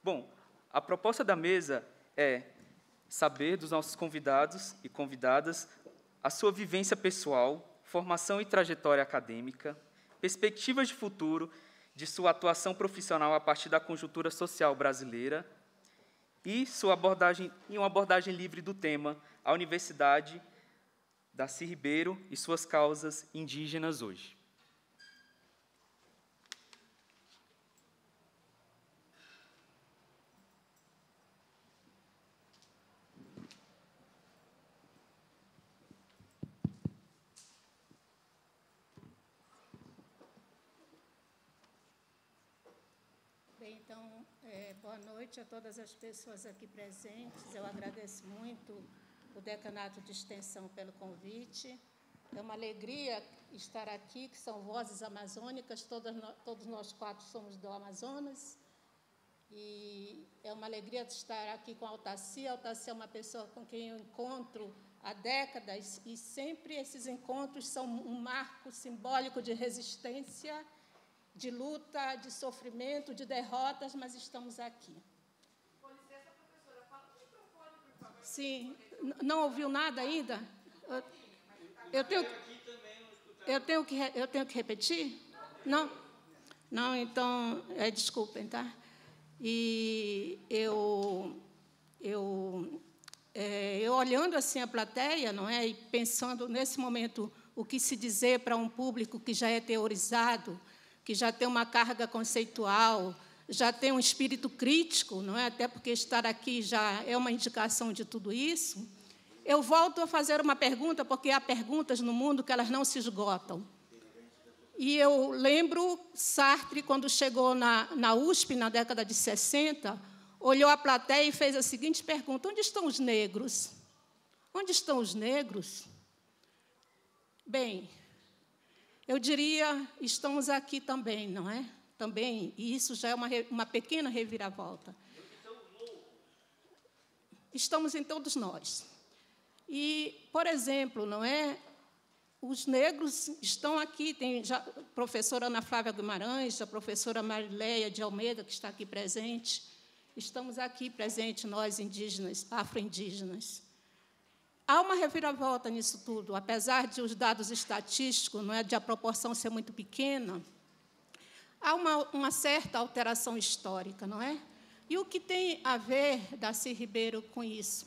Bom, a proposta da mesa é saber dos nossos convidados e convidadas a sua vivência pessoal formação e trajetória acadêmica, perspectivas de futuro de sua atuação profissional a partir da conjuntura social brasileira e sua abordagem em uma abordagem livre do tema a Universidade da Ribeiro e suas causas indígenas hoje. Boa noite a todas as pessoas aqui presentes. Eu agradeço muito o Decanato de Extensão pelo convite. É uma alegria estar aqui, que são vozes amazônicas, todas, todos nós quatro somos do Amazonas. E é uma alegria estar aqui com a Altacia. A Altacia é uma pessoa com quem eu encontro há décadas e sempre esses encontros são um marco simbólico de resistência de luta, de sofrimento, de derrotas, mas estamos aqui. Com licença, professora, fala o microfone, por favor. Sim, não ouviu nada ainda? Eu tenho, eu tenho, que, eu tenho que repetir? Não? Não, então, é, desculpem, tá? E eu, eu, é, eu olhando assim a plateia, não é? E pensando nesse momento o que se dizer para um público que já é teorizado, que já tem uma carga conceitual, já tem um espírito crítico, não é? Até porque estar aqui já é uma indicação de tudo isso. Eu volto a fazer uma pergunta, porque há perguntas no mundo que elas não se esgotam. E eu lembro Sartre, quando chegou na, na USP, na década de 60, olhou a plateia e fez a seguinte pergunta: Onde estão os negros? Onde estão os negros? Bem, eu diria, estamos aqui também, não é? Também, e isso já é uma, uma pequena reviravolta. Estamos em todos nós. E, por exemplo, não é? Os negros estão aqui, tem já, a professora Ana Flávia Guimarães, a professora Marileia de Almeida, que está aqui presente. Estamos aqui presentes, nós indígenas, afro-indígenas. Há uma reviravolta nisso tudo, apesar de os dados estatísticos, não é, de a proporção ser muito pequena, há uma, uma certa alteração histórica, não é? E o que tem a ver, Darcy Ribeiro, com isso?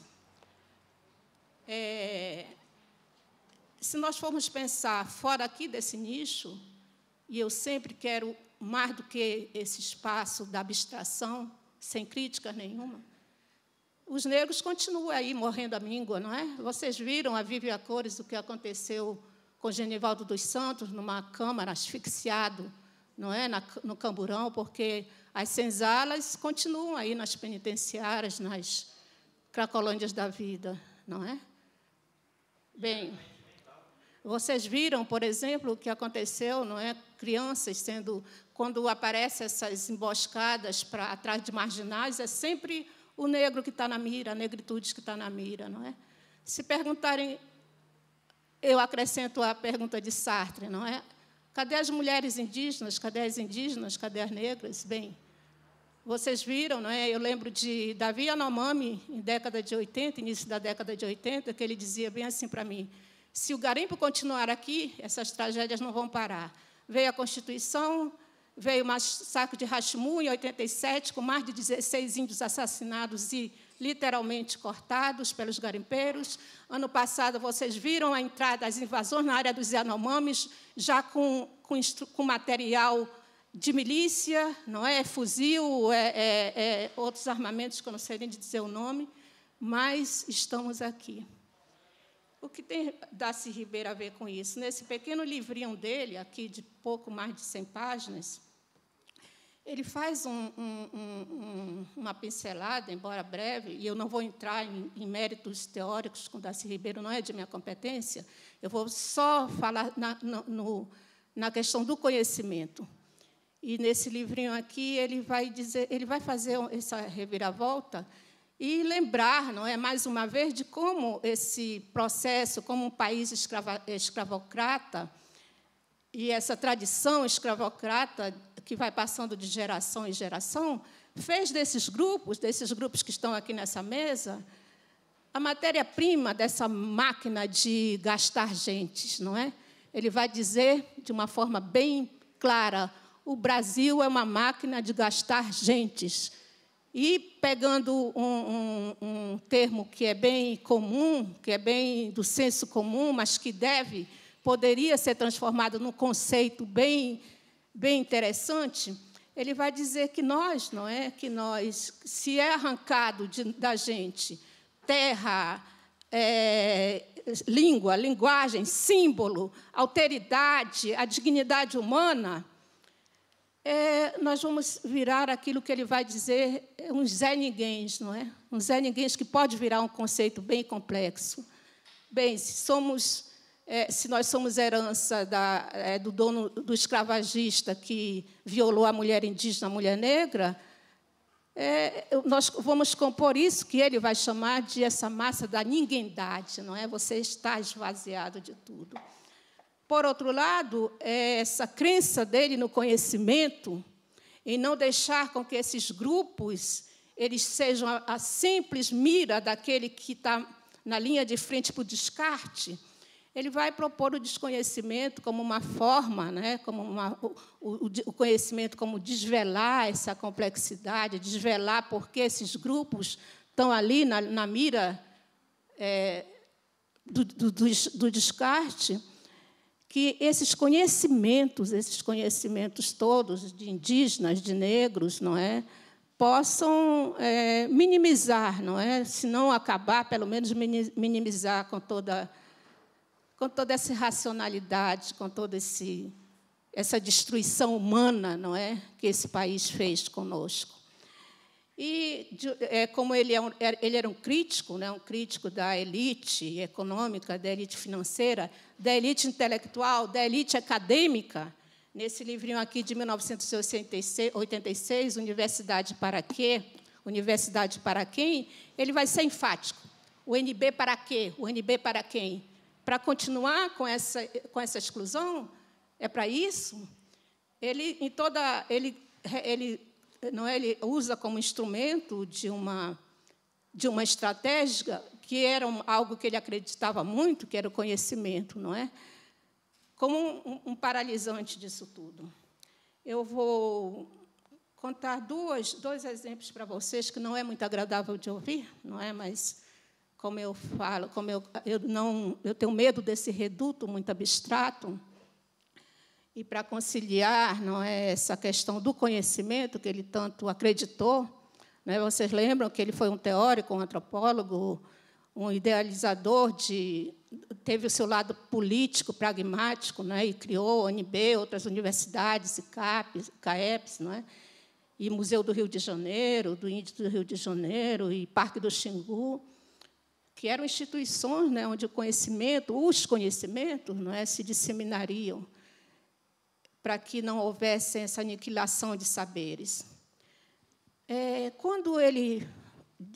É, se nós formos pensar fora aqui desse nicho, e eu sempre quero mais do que esse espaço da abstração, sem crítica nenhuma, os negros continuam aí morrendo a míngua, não é? Vocês viram a Viviane Cores, o que aconteceu com Genivaldo dos Santos, numa câmara asfixiado, não é? Na, no Camburão, porque as senzalas continuam aí nas penitenciárias, nas cracolândias da vida, não é? Bem, vocês viram, por exemplo, o que aconteceu, não é? Crianças sendo, quando aparecem essas emboscadas para atrás de marginais, é sempre o negro que está na mira, a negritude que está na mira, não é? Se perguntarem, eu acrescento a pergunta de Sartre, não é? Cadê as mulheres indígenas? Cadê as indígenas? Cadê as negras? Bem, vocês viram, não é? Eu lembro de Davi Anomami, em década de 80, início da década de 80, que ele dizia bem assim para mim: se o garimpo continuar aqui, essas tragédias não vão parar. Veio a Constituição, Veio o massacre de Rashmu, em 87, com mais de 16 índios assassinados e literalmente cortados pelos garimpeiros. Ano passado, vocês viram a entrada, das invasões na área dos Yanomamis, já com, com, com material de milícia, não é? Fuzil, é, é, é, outros armamentos que eu não sei nem dizer o nome, mas estamos aqui. O que tem Darcy Ribeiro a ver com isso? Nesse pequeno livrinho dele, aqui de pouco mais de 100 páginas, ele faz um, um, uma pincelada, embora breve, e eu não vou entrar em, em méritos teóricos com Darcy Ribeiro, não é de minha competência, eu vou só falar na, no, na questão do conhecimento. E nesse livrinho aqui ele vai dizer, ele vai fazer essa reviravolta e lembrar, não é, mais uma vez, de como esse processo, como um país escrava, escravocrata e essa tradição escravocrata que vai passando de geração em geração, fez desses grupos, desses grupos que estão aqui nessa mesa, a matéria-prima dessa máquina de gastar gentes, não é? Ele vai dizer de uma forma bem clara: o Brasil é uma máquina de gastar gentes. E pegando um, um, um termo que é bem comum, que é bem do senso comum, mas que deve, poderia ser transformado num conceito bem bem interessante, ele vai dizer que nós, não é? Que nós, se é arrancado de, da gente terra, é, língua, linguagem, símbolo, alteridade, a dignidade humana, é, nós vamos virar aquilo que ele vai dizer, é um Zé Ninguéms, não é? Um Zé Ninguéms que pode virar um conceito bem complexo. Bem, somos é, se nós somos herança da, é, do dono do escravagista que violou a mulher indígena, a mulher negra, é, nós vamos compor isso que ele vai chamar de essa massa da ninguémdade, não é? Você está esvaziado de tudo. Por outro lado, é essa crença dele no conhecimento, em não deixar com que esses grupos eles sejam a, a simples mira daquele que está na linha de frente para o descarte, ele vai propor o desconhecimento como uma forma, né, como uma, o, o, conhecimento como desvelar essa complexidade, desvelar por que esses grupos estão ali na, na mira é, do, do, do descarte que esses conhecimentos, esses conhecimentos todos de indígenas, de negros, não é, possam é, minimizar, não é, se não acabar, pelo menos minimizar com toda com toda essa irracionalidade, com toda esse, essa destruição humana, não é, que esse país fez conosco. E de, é, como ele, é um, é, ele, era um crítico, né, um crítico da elite econômica, da elite financeira, da elite intelectual, da elite acadêmica, nesse livrinho aqui de 1986, Universidade para quê? Universidade para quem? Ele vai ser enfático. O NB para quê? O NB para quem? para continuar com essa, com essa exclusão? É para isso? Ele, em toda, ele, ele, não é, ele usa como instrumento de uma, de uma estratégia que era algo que ele acreditava muito, que era o conhecimento, não é? Como um, um paralisante disso tudo. Eu vou contar duas, dois exemplos para vocês que não é muito agradável de ouvir, não é? Mas como eu falo, como eu, eu, não, eu tenho medo desse reduto muito abstrato. E para conciliar não é essa questão do conhecimento que ele tanto acreditou, né? vocês lembram que ele foi um teórico, um antropólogo, um idealizador de teve o seu lado político, pragmático, né? e criou a UNB, outras universidades, CAPES, CAEPS, não é? e Museu do Rio de Janeiro, do Índio do Rio de Janeiro, e Parque do Xingu que eram instituições né, onde o conhecimento, os conhecimentos, não é, se disseminariam para que não houvesse essa aniquilação de saberes. É, quando ele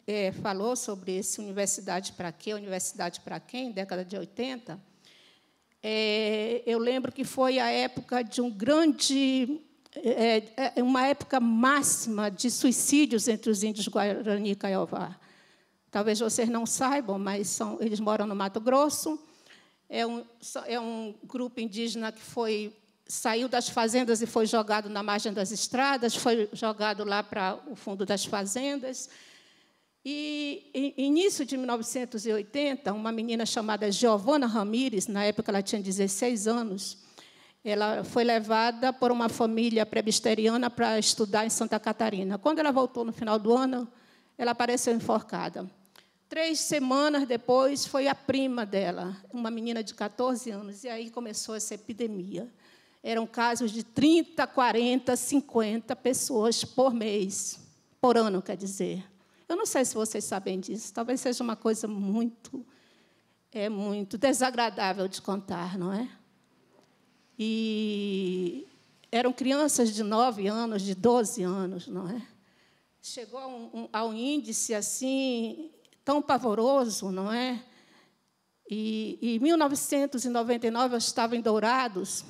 é, falou sobre esse universidade para quê, universidade para quem, década de 80, é, eu lembro que foi a época de um grande é, é uma época máxima de suicídios entre os índios Guarani e Caiová. Talvez vocês não saibam, mas são, eles moram no Mato Grosso. É um, é um grupo indígena que foi saiu das fazendas e foi jogado na margem das estradas, foi jogado lá para o fundo das fazendas. E início de 1980, uma menina chamada Giovana Ramires, na época ela tinha 16 anos, ela foi levada por uma família prebisteriana para estudar em Santa Catarina. Quando ela voltou no final do ano, ela apareceu enforcada. Três semanas depois, foi a prima dela, uma menina de 14 anos, e aí começou essa epidemia. Eram casos de 30, 40, 50 pessoas por mês, por ano, quer dizer. Eu não sei se vocês sabem disso, talvez seja uma coisa muito, é muito desagradável de contar, não é? E eram crianças de 9 anos, de 12 anos, não é? Chegou a um, a um índice assim tão pavoroso, não é? E em 1999 eu estava em Dourados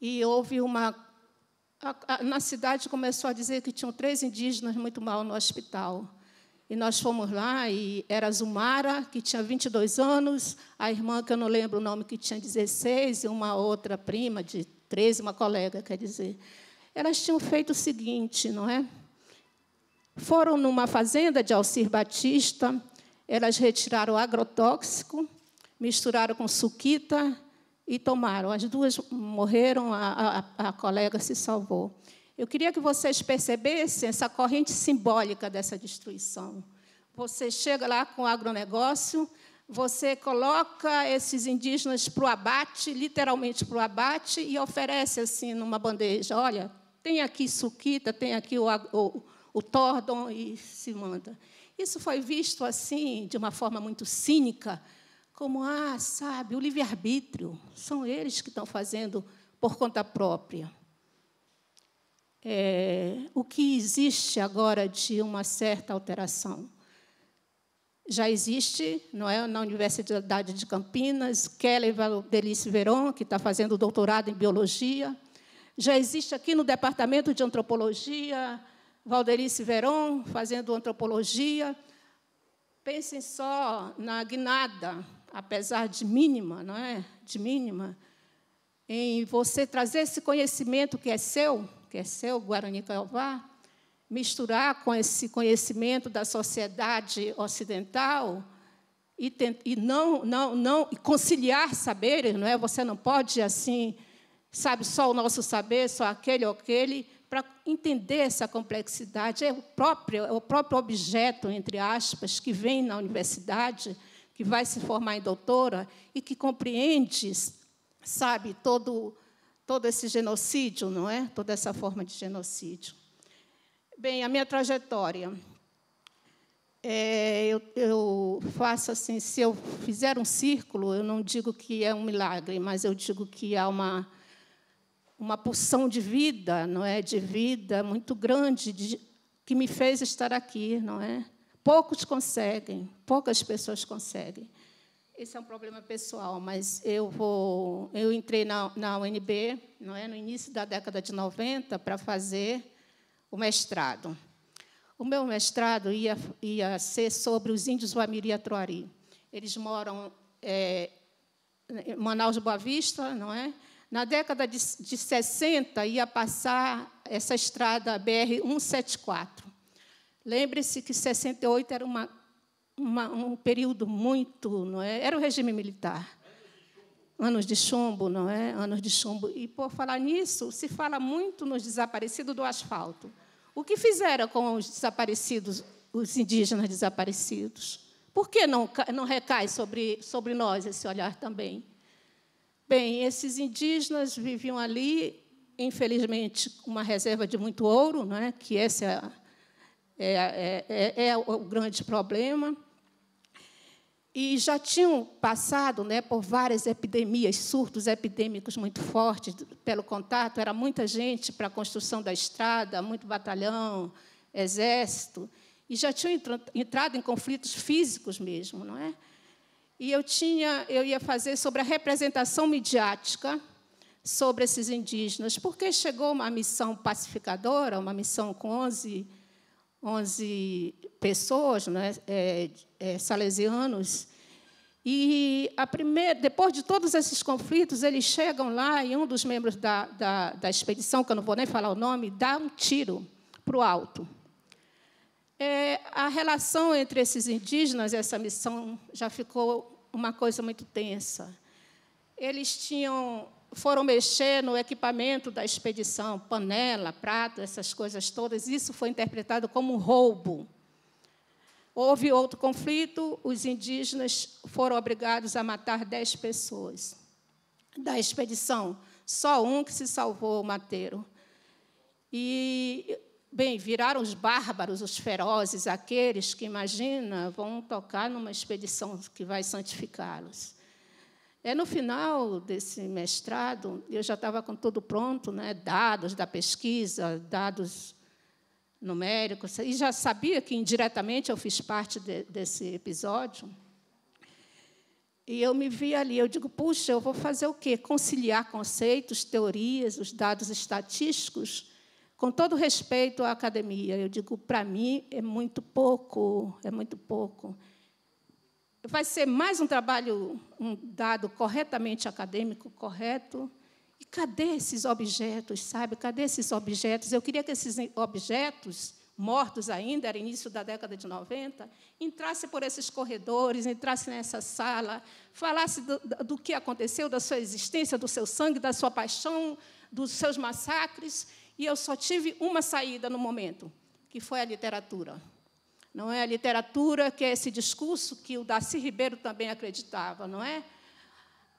e houve uma a, a, na cidade começou a dizer que tinham três indígenas muito mal no hospital. E nós fomos lá e era Zumara, que tinha 22 anos, a irmã, que eu não lembro o nome, que tinha 16, e uma outra prima de 13, uma colega, quer dizer. Elas tinham feito o seguinte, não é? Foram numa fazenda de Alcir Batista, elas retiraram o agrotóxico, misturaram com suquita e tomaram. As duas morreram, a, a, a colega se salvou. Eu queria que vocês percebessem essa corrente simbólica dessa destruição. Você chega lá com o agronegócio, você coloca esses indígenas para o abate, literalmente para o abate, e oferece assim numa bandeja: olha, tem aqui suquita, tem aqui o, o, o tordam e se manda. Isso foi visto assim, de uma forma muito cínica, como, ah, sabe, o livre-arbítrio, são eles que estão fazendo por conta própria. É, o que existe agora de uma certa alteração? Já existe, não é, na Universidade de Campinas, Kelly Delice Veron, que está fazendo doutorado em biologia. Já existe aqui no Departamento de Antropologia Valderice Veron fazendo antropologia. Pensem só na guinada, apesar de mínima, não é? De mínima, em você trazer esse conhecimento que é seu, que é seu, Guarani Calvá, misturar com esse conhecimento da sociedade ocidental e, e não, não, não e conciliar saberes, não é? Você não pode assim, sabe, só o nosso saber, só aquele ou aquele, para entender essa complexidade, é o, próprio, é o próprio objeto, entre aspas, que vem na universidade, que vai se formar em doutora e que compreende, sabe, todo, todo esse genocídio, não é? Toda essa forma de genocídio. Bem, a minha trajetória. É, eu, eu, faço assim, se eu fizer um círculo, eu não digo que é um milagre, mas eu digo que há uma uma porção de vida, não é, de vida muito grande de, que me fez estar aqui, não é? Poucos conseguem, poucas pessoas conseguem. Esse é um problema pessoal, mas eu vou, eu entrei na, na UNB, não é, no início da década de 90 para fazer o mestrado. O meu mestrado ia, ia ser sobre os índios Wamiri Atruari. Eles moram é, em Manaus Boa Vista, não é? Na década de, de 60, ia passar essa estrada BR-174. Lembre-se que 68 era uma, uma, um período muito... Não é? Era o regime militar. Anos de chumbo, não é? Anos de chumbo. E, por falar nisso, se fala muito nos desaparecidos do asfalto. O que fizeram com os desaparecidos, os indígenas desaparecidos? Por que não, não recai sobre, sobre nós esse olhar também? Bem, esses indígenas viviam ali, infelizmente, uma reserva de muito ouro, é? que esse é, é, é, é, é o grande problema. E já tinham passado né, por várias epidemias, surtos epidêmicos muito fortes, pelo contato, era muita gente para a construção da estrada, muito batalhão, exército, e já tinham entrado em conflitos físicos mesmo, não é? e eu tinha, eu ia fazer sobre a representação midiática sobre esses indígenas, porque chegou uma missão pacificadora, uma missão com 11, 11 pessoas, né, é, é, salesianos, e primeira, depois de todos esses conflitos, eles chegam lá e um dos membros da, da, da expedição, que eu não vou nem falar o nome, dá um tiro para o alto. É, a relação entre esses indígenas, essa missão já ficou uma coisa muito tensa. Eles tinham foram mexer no equipamento da expedição, panela, prato, essas coisas todas. Isso foi interpretado como um roubo. Houve outro conflito, os indígenas foram obrigados a matar dez pessoas da expedição, só um que se salvou, o mateiro. E Bem, viraram os bárbaros, os ferozes, aqueles que, imagina, vão tocar numa expedição que vai santificá-los. É no final desse mestrado, eu já estava com tudo pronto, né, dados da pesquisa, dados numéricos, e já sabia que indiretamente eu fiz parte de, desse episódio. E eu me vi ali, eu digo, puxa, eu vou fazer o quê? Conciliar conceitos, teorias, os dados estatísticos com todo respeito à academia, eu digo, para mim é muito pouco, é muito pouco. Vai ser mais um trabalho um dado corretamente acadêmico, correto. E cadê esses objetos, sabe? Cadê esses objetos? Eu queria que esses objetos mortos ainda, era início da década de 90, entrasse por esses corredores, entrasse nessa sala, falasse do, do, que aconteceu, da sua existência, do seu sangue, da sua paixão, dos seus massacres, e eu só tive uma saída no momento, que foi a literatura. Não é a literatura que é esse discurso que o Darcy Ribeiro também acreditava, não é?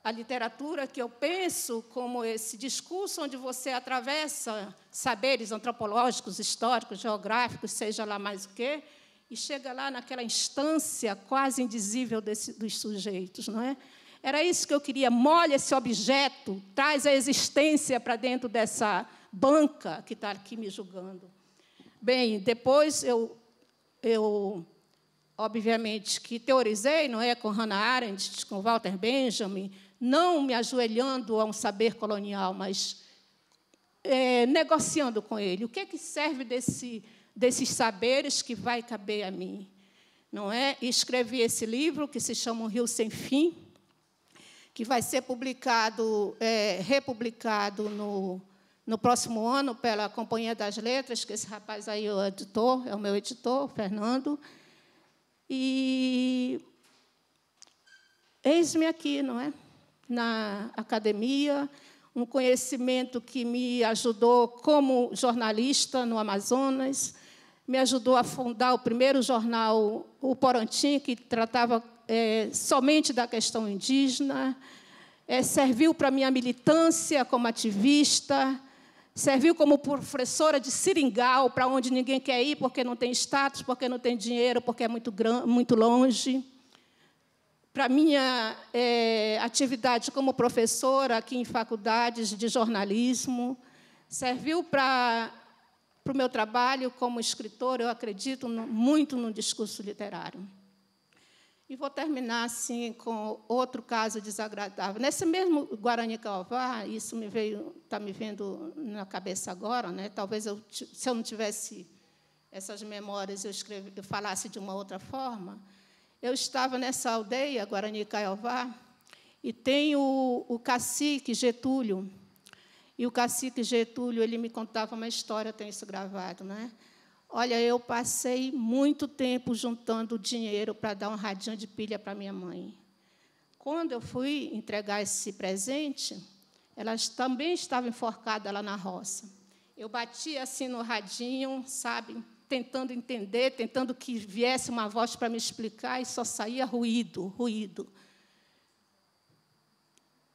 A literatura que eu penso como esse discurso onde você atravessa saberes antropológicos, históricos, geográficos, seja lá mais o quê, e chega lá naquela instância quase indizível desse, dos sujeitos, não é? Era isso que eu queria. Molha esse objeto, traz a existência para dentro dessa, banca que está aqui me julgando. Bem, depois eu, eu obviamente, que teorizei, não é, com Hannah Arendt, com Walter Benjamin, não me ajoelhando a um saber colonial, mas é, negociando com ele. O que é que serve desse, desses saberes que vai caber a mim? Não é? E escrevi esse livro que se chama Um Rio Sem Fim, que vai ser publicado, é, republicado no no próximo ano pela Companhia das Letras, que esse rapaz aí é o editor, é o meu editor, o Fernando. E eis-me aqui, não é? Na academia, um conhecimento que me ajudou como jornalista no Amazonas, me ajudou a fundar o primeiro jornal, o Porantim, que tratava é, somente da questão indígena, é, serviu para minha militância como ativista, Serviu como professora de seringal, para onde ninguém quer ir porque não tem status, porque não tem dinheiro, porque é muito, muito longe. Para minha é, atividade como professora aqui em faculdades de jornalismo, serviu para o meu trabalho como escritor eu acredito no, muito no discurso literário. E vou terminar assim com outro caso desagradável. Nesse mesmo Guarani Calvá, ah, isso me veio, está me vendo na cabeça agora, né? Talvez eu, se eu não tivesse essas memórias, eu, eu falasse de uma outra forma. Eu estava nessa aldeia Guarani Caiová, e tem o, o cacique Getúlio. E o cacique Getúlio ele me contava uma história, eu tenho isso gravado, né? Olha, eu passei muito tempo juntando dinheiro para dar um radinho de pilha para minha mãe. Quando eu fui entregar esse presente, ela também estava enforcada lá na roça. Eu batia assim no radinho, sabe, tentando entender, tentando que viesse uma voz para me explicar, e só saía ruído, ruído.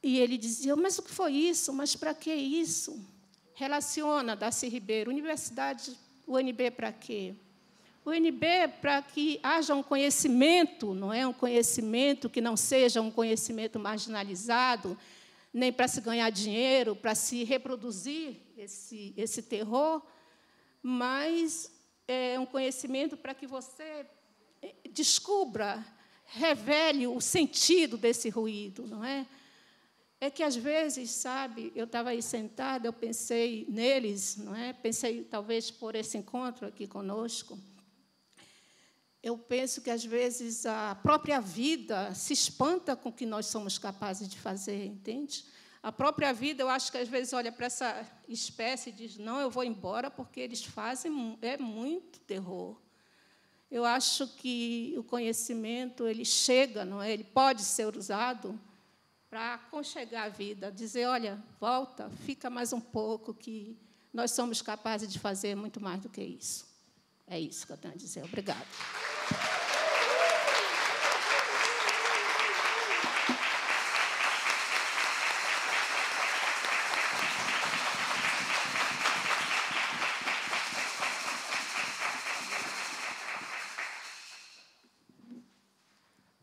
E ele dizia: Mas o que foi isso? Mas para que isso? Relaciona, Darcy Ribeiro, Universidade o NB para quê? O NB é para que haja um conhecimento, não é um conhecimento que não seja um conhecimento marginalizado, nem para se ganhar dinheiro, para se reproduzir esse, esse terror, mas é um conhecimento para que você eh, descubra, revele o sentido desse ruído, não é? É que às vezes, sabe, eu estava aí sentada, eu pensei neles, não é? Pensei talvez por esse encontro aqui conosco. Eu penso que às vezes a própria vida se espanta com o que nós somos capazes de fazer, entende? A própria vida, eu acho que às vezes olha para essa espécie e diz: não, eu vou embora porque eles fazem é muito terror. Eu acho que o conhecimento ele chega, não é? Ele pode ser usado para aconchegar a vida, dizer: olha, volta, fica mais um pouco, que nós somos capazes de fazer muito mais do que isso. É isso que eu tenho a dizer. Obrigada.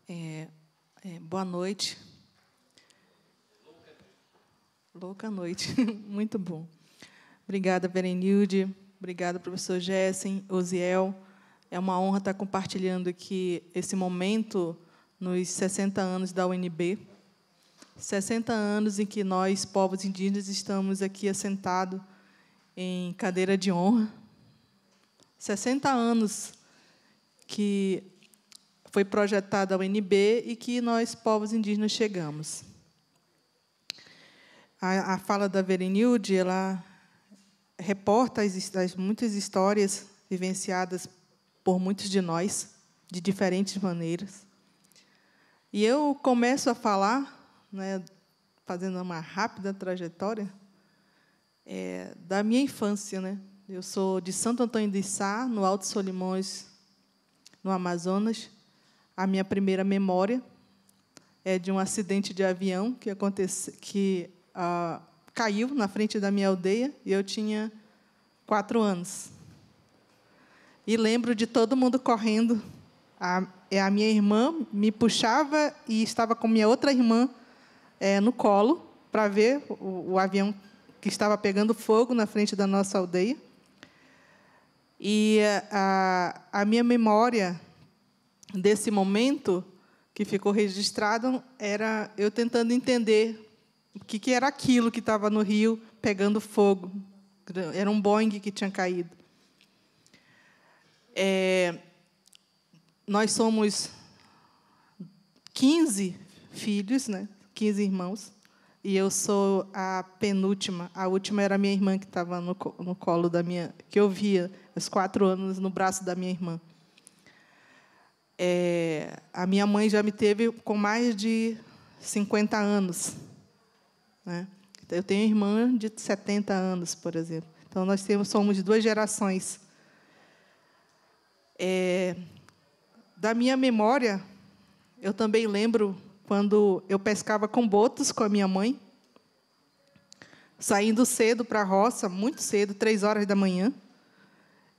É, é, boa noite. Louca noite. Muito bom. Obrigada, Berenilde. Obrigada, professor Jessen, Osiel. É uma honra estar compartilhando aqui esse momento nos 60 anos da UNB. 60 anos em que nós, povos indígenas, estamos aqui assentados em cadeira de honra. 60 anos que foi projetada a UNB e que nós, povos indígenas, chegamos a, a fala da Verenilde, ela reporta as, as muitas histórias vivenciadas por muitos de nós, de diferentes maneiras. E eu começo a falar, né, fazendo uma rápida trajetória, é, da minha infância. Né? Eu sou de Santo Antônio de Sá, no Alto Solimões, no Amazonas. A minha primeira memória é de um acidente de avião que, acontece, que caiu na frente da minha aldeia e eu tinha quatro anos. E lembro de todo mundo correndo. A, é, a minha irmã me puxava e estava com minha outra irmã é, no colo para ver o, o avião que estava pegando fogo na frente da nossa aldeia. E é, a, a, minha memória desse momento que ficou registrado era eu tentando entender o que, que era aquilo que estava no rio pegando fogo. Era um Boeing que tinha caído. É, nós somos 15 filhos, né? 15 irmãos, e eu sou a penúltima. A última era minha irmã que estava no, no colo da minha, que eu via os quatro anos no braço da minha irmã. É, a minha mãe já me teve com mais de 50 anos. Né? Eu tenho irmã de 70 anos, por exemplo. Então, nós temos, somos duas gerações. É, da minha memória, eu também lembro quando eu pescava com botos com a minha mãe, saindo cedo para a roça, muito cedo, três horas da manhã,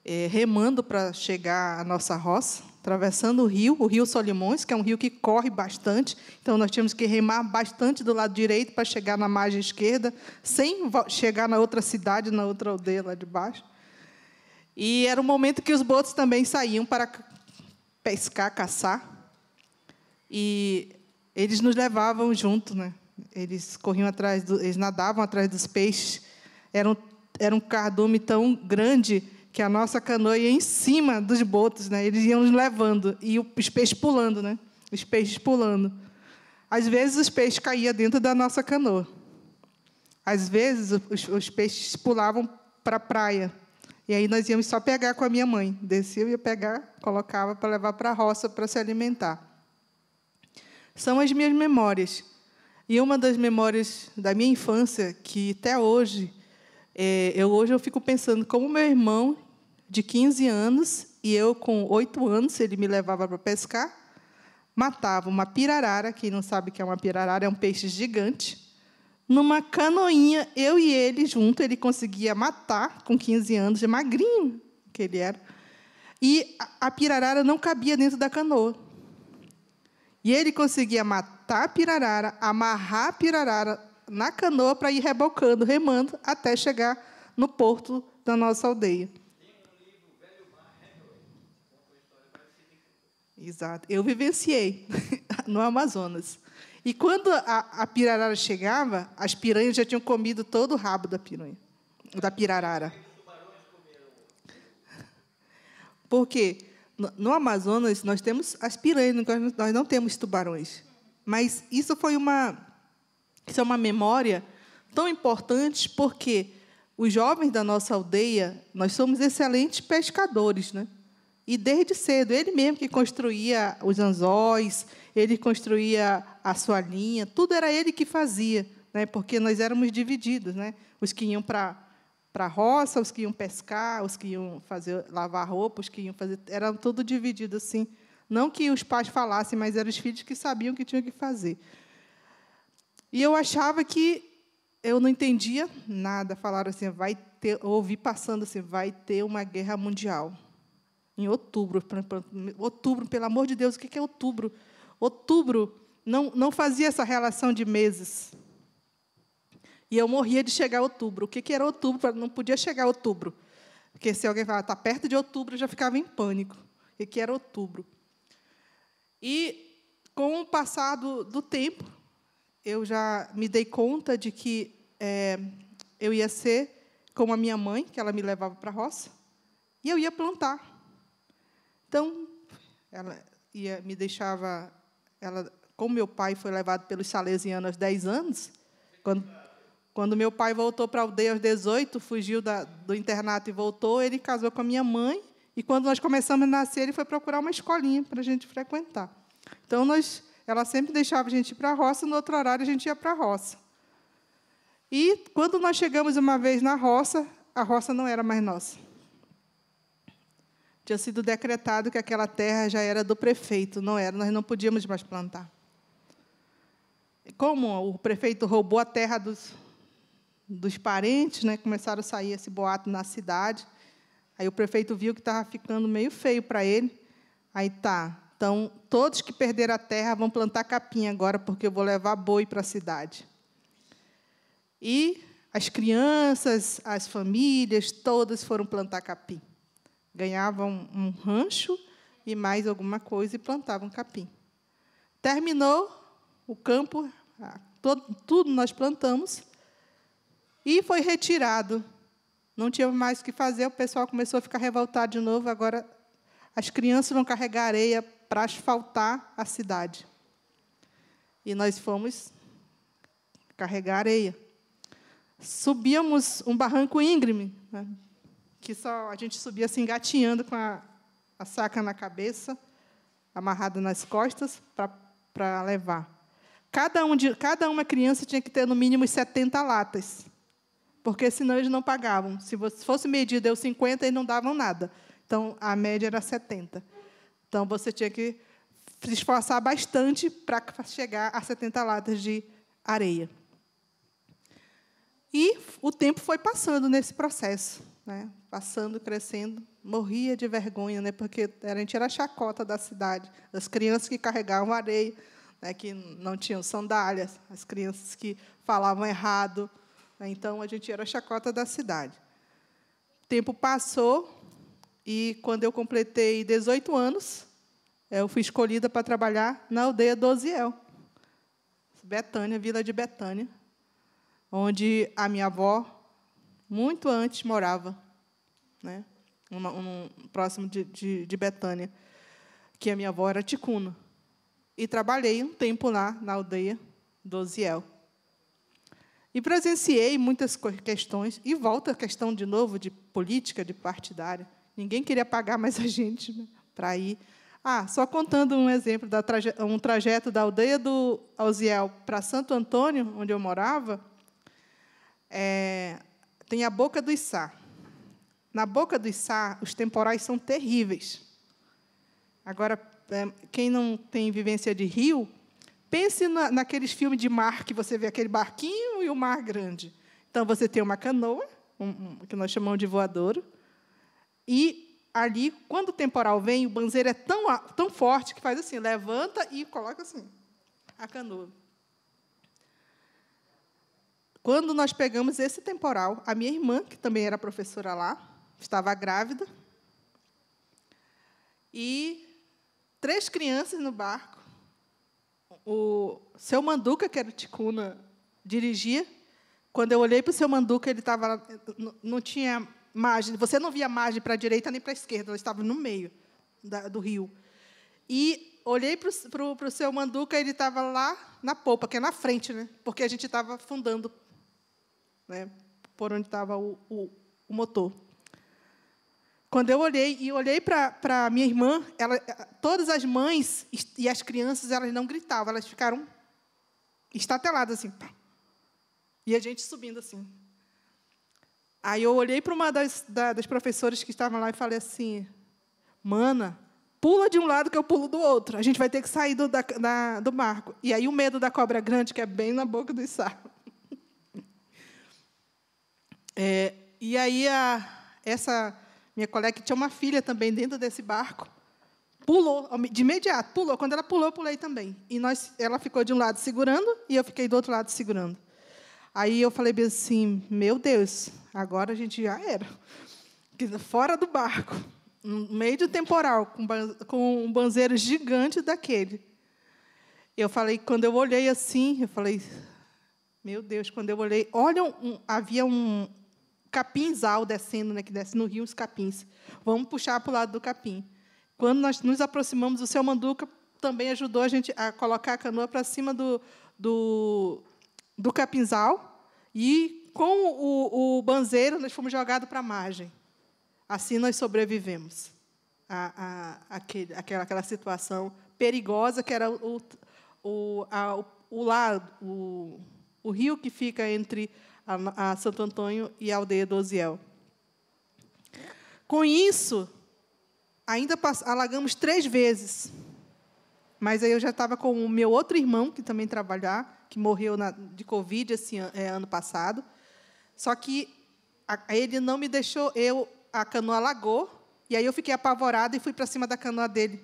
é, remando para chegar à nossa roça atravessando o rio, o rio Solimões, que é um rio que corre bastante, então nós tínhamos que remar bastante do lado direito para chegar na margem esquerda, sem chegar na outra cidade, na outra aldeia lá de baixo. E era o um momento que os botos também saíam para pescar, caçar. E eles nos levavam junto, né? Eles corriam atrás, do, eles nadavam atrás dos peixes. Era um, era um cardume tão grande que a nossa canoa ia em cima dos botos, né? Eles iam nos levando e os peixes pulando, né? Os peixes pulando. Às vezes os peixes caíam dentro da nossa canoa. Às vezes os, os peixes pulavam para a praia. E aí nós íamos só pegar com a minha mãe. Descia, e ia pegar, colocava para levar para a roça para se alimentar. São as minhas memórias. E uma das memórias da minha infância, que até hoje, é, eu, hoje eu fico pensando como meu irmão de 15 anos, e eu, com 8 anos, ele me levava para pescar, matava uma pirarara, quem não sabe o que é uma pirarara, é um peixe gigante, numa canoinha, eu e ele junto, ele conseguia matar com 15 anos, de magrinho que ele era. E a pirarara não cabia dentro da canoa. E ele conseguia matar a pirarara, amarrar a pirarara na canoa para ir rebocando, remando, até chegar no porto da nossa aldeia. Exato. Eu vivenciei no Amazonas. E quando a, a, pirarara chegava, as piranhas já tinham comido todo o rabo da piranha, da pirarara. Porque No, no Amazonas, nós temos as piranhas, nós não temos tubarões. Mas isso foi uma, isso é uma memória tão importante, porque os jovens da nossa aldeia, nós somos excelentes pescadores, né? E desde cedo, ele mesmo que construía os anzóis, ele construía a sua linha, tudo era ele que fazia, né? porque nós éramos divididos. Né? Os que iam para a roça, os que iam pescar, os que iam fazer lavar roupa, os que iam fazer. era tudo dividido assim. Não que os pais falassem, mas eram os filhos que sabiam o que tinham que fazer. E eu achava que eu não entendia nada. Falaram assim, vai ter, ouvi passando assim, vai ter uma guerra mundial. Em outubro, outubro, pelo amor de Deus, o que é outubro? Outubro não, não fazia essa relação de meses. E eu morria de chegar a outubro. O que, era outubro? Não podia chegar a outubro. Porque se alguém falar, está perto de outubro, eu já ficava em pânico. O que, era outubro? E, com o passar do, do tempo, eu já me dei conta de que é, eu ia ser como a minha mãe, que ela me levava para a roça, e eu ia plantar. Então, ela ia, me deixava. Ela, como meu pai foi levado pelos salesianos aos 10 anos, quando, quando meu pai voltou para a aldeia aos 18, fugiu da, do internato e voltou, ele casou com a minha mãe. E quando nós começamos a nascer, ele foi procurar uma escolinha para a gente frequentar. Então, nós, ela sempre deixava a gente ir para a roça, no outro horário a gente ia para a roça. E quando nós chegamos uma vez na roça, a roça não era mais nossa. Tinha sido decretado que aquela terra já era do prefeito, não era, nós não podíamos mais plantar. Como o prefeito roubou a terra dos, dos parentes, né, começaram a sair esse boato na cidade. Aí o prefeito viu que estava ficando meio feio para ele. Aí tá, então todos que perderam a terra vão plantar capim agora, porque eu vou levar boi para a cidade. E as crianças, as famílias, todas foram plantar capim ganhavam um rancho e mais alguma coisa e plantavam capim. Terminou o campo, todo, tudo nós plantamos, e foi retirado. Não tinha mais o que fazer, o pessoal começou a ficar revoltado de novo. Agora as crianças vão carregar areia para asfaltar a cidade. E nós fomos carregar areia. Subíamos um barranco íngreme, né? que só a gente subia se assim, engatinhando com a, a saca na cabeça, amarrada nas costas, para levar. Cada, um de, cada uma criança tinha que ter no mínimo 70 latas, porque senão eles não pagavam. Se fosse medida deu 50 e não davam nada. Então, a média era 70. Então, você tinha que se esforçar bastante para chegar a 70 latas de areia. E o tempo foi passando nesse processo né, passando, crescendo, morria de vergonha, né, porque a gente era a chacota da cidade, as crianças que carregavam areia, né, que não tinham sandálias, as crianças que falavam errado. Né, então, a gente era a chacota da cidade. O tempo passou, e quando eu completei 18 anos, eh, eu fui escolhida para trabalhar na aldeia Doziel, Betânia, vila de Betânia, onde a minha avó muito antes morava, né? Uma, um, próximo de, de, de Betânia, que a minha avó era ticuna. E trabalhei um tempo lá na aldeia do Ziel. E presenciei muitas questões, e volta a questão de novo de política, de partidária. Ninguém queria pagar mais a gente né, para ir. Ah, só contando um exemplo, da traje um trajeto da aldeia do Alziel para Santo Antônio, onde eu morava, é, tem a boca do Içá. Na boca do Içá, os temporais são terríveis. Agora, é, quem não tem vivência de rio, pense na, naqueles filmes de mar que você vê aquele barquinho e o mar grande. Então, você tem uma canoa, um, um, que nós chamamos de voadouro, e ali, quando o temporal vem, o banzeiro é tão, tão forte que faz assim, levanta e coloca assim, a canoa. Quando nós pegamos esse temporal, a minha irmã, que também era professora lá, estava grávida, e três crianças no barco. O seu Manduca, que era o Ticuna, dirigia. Quando eu olhei para o seu Manduca, ele estava não tinha margem. Você não via margem para a direita nem para a esquerda, ele estava no meio da, do rio. E olhei para o seu Manduca, ele estava lá na polpa, que é na frente, né? porque a gente estava afundando né, por onde estava o, o, o, motor. Quando eu olhei e olhei para a minha irmã, ela, eh, todas as mães e as crianças elas não gritavam, elas ficaram estateladas assim. E a gente subindo assim. Aí eu olhei para uma das, da, das professoras que estavam lá e falei assim: Mana, pula de um lado que eu pulo do outro. A gente vai ter que sair do, da, da, do barco. E aí o medo da cobra grande, que é bem na boca do sarro. É, e aí, a, essa minha colega, que tinha uma filha também dentro desse barco, pulou, de imediato, pulou. Quando ela pulou, eu pulei também. E nós, ela ficou de um lado segurando e eu fiquei do outro lado segurando. Aí eu falei bem assim: meu Deus, agora a gente já era. Fora do barco, no meio do temporal, com um banzeiro gigante daquele. Eu falei, quando eu olhei assim, eu falei, meu Deus, quando eu olhei, olha, um, havia um, capinzal descendo, né, que desce no rio os capins. Vamos puxar para o lado do capim. Quando nós nos aproximamos o seu manduca, também ajudou a gente a colocar a canoa para cima do, do, do, capinzal e com o, o banzeiro nós fomos jogados para a margem. Assim nós sobrevivemos a, a, aquele, aquela, aquela situação perigosa que era o, o, a, o, o lado, o, o rio que fica entre a, a Santo Antônio e a aldeia do Oziel. Com isso, ainda alagamos três vezes. Mas aí eu já estava com o meu outro irmão, que também trabalhava, que morreu na, de Covid esse é, ano passado. Só que a, ele não me deixou, eu, a canoa alagou, e aí eu fiquei apavorada e fui para cima da canoa dele.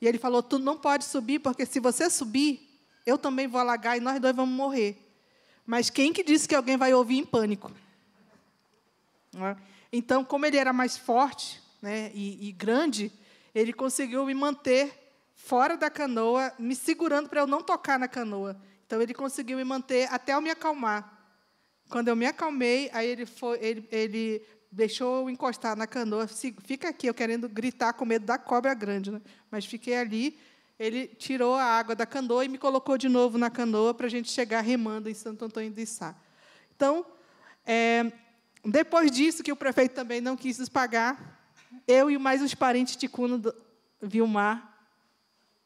E ele falou: Tu não pode subir, porque se você subir, eu também vou alagar e nós dois vamos morrer. Mas quem que disse que alguém vai ouvir em pânico? É? Então, como ele era mais forte né, e, e grande, ele conseguiu me manter fora da canoa, me segurando para eu não tocar na canoa. Então, ele conseguiu me manter até eu me acalmar. Quando eu me acalmei, aí ele, foi, ele, ele deixou eu encostar na canoa. Fica aqui, eu querendo gritar com medo da cobra grande. Né? Mas fiquei ali ele tirou a água da canoa e me colocou de novo na canoa para a gente chegar remando em Santo Antônio do Içá. Então, é, depois disso, que o prefeito também não quis nos pagar, eu e mais os parentes ticuna do Vilmar,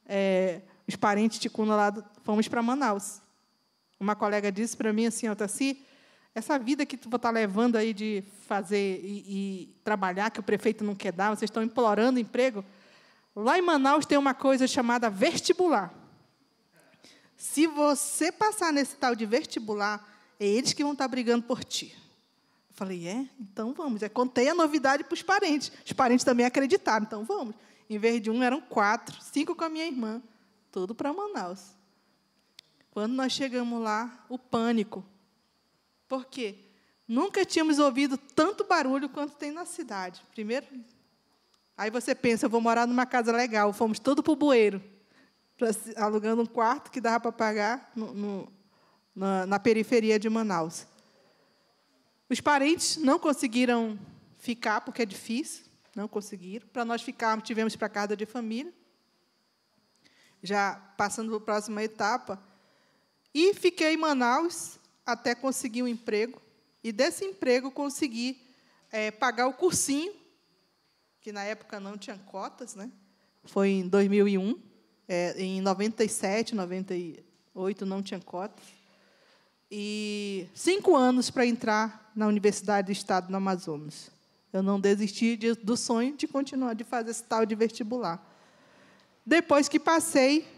é, os parentes ticuna lá, do, fomos para Manaus. Uma colega disse para mim assim, Otaci, essa vida que tu está levando aí de fazer e, e trabalhar, que o prefeito não quer dar, vocês estão implorando emprego, Lá em Manaus tem uma coisa chamada vestibular. Se você passar nesse tal de vestibular, é eles que vão estar brigando por ti. Eu falei, é? Então vamos. Eu contei a novidade para os parentes. Os parentes também acreditaram, então vamos. Em vez de um, eram quatro, cinco com a minha irmã. Tudo para Manaus. Quando nós chegamos lá, o pânico. Por quê? Nunca tínhamos ouvido tanto barulho quanto tem na cidade. Primeiro, Aí você pensa, eu vou morar numa casa legal. Fomos todo para o bueiro, alugando um quarto que dava para pagar no, no, na, na periferia de Manaus. Os parentes não conseguiram ficar, porque é difícil, não conseguiram. Para nós ficarmos, tivemos para casa de família. Já passando para a próxima etapa. E fiquei em Manaus até conseguir um emprego. E desse emprego consegui é, pagar o cursinho que na época não tinha cotas, né? Foi em 2001, é, em 97, 98 não tinha cotas. E cinco anos para entrar na Universidade do Estado do Amazonas. Eu não desisti de, do sonho de continuar de fazer esse tal de vestibular. Depois que passei,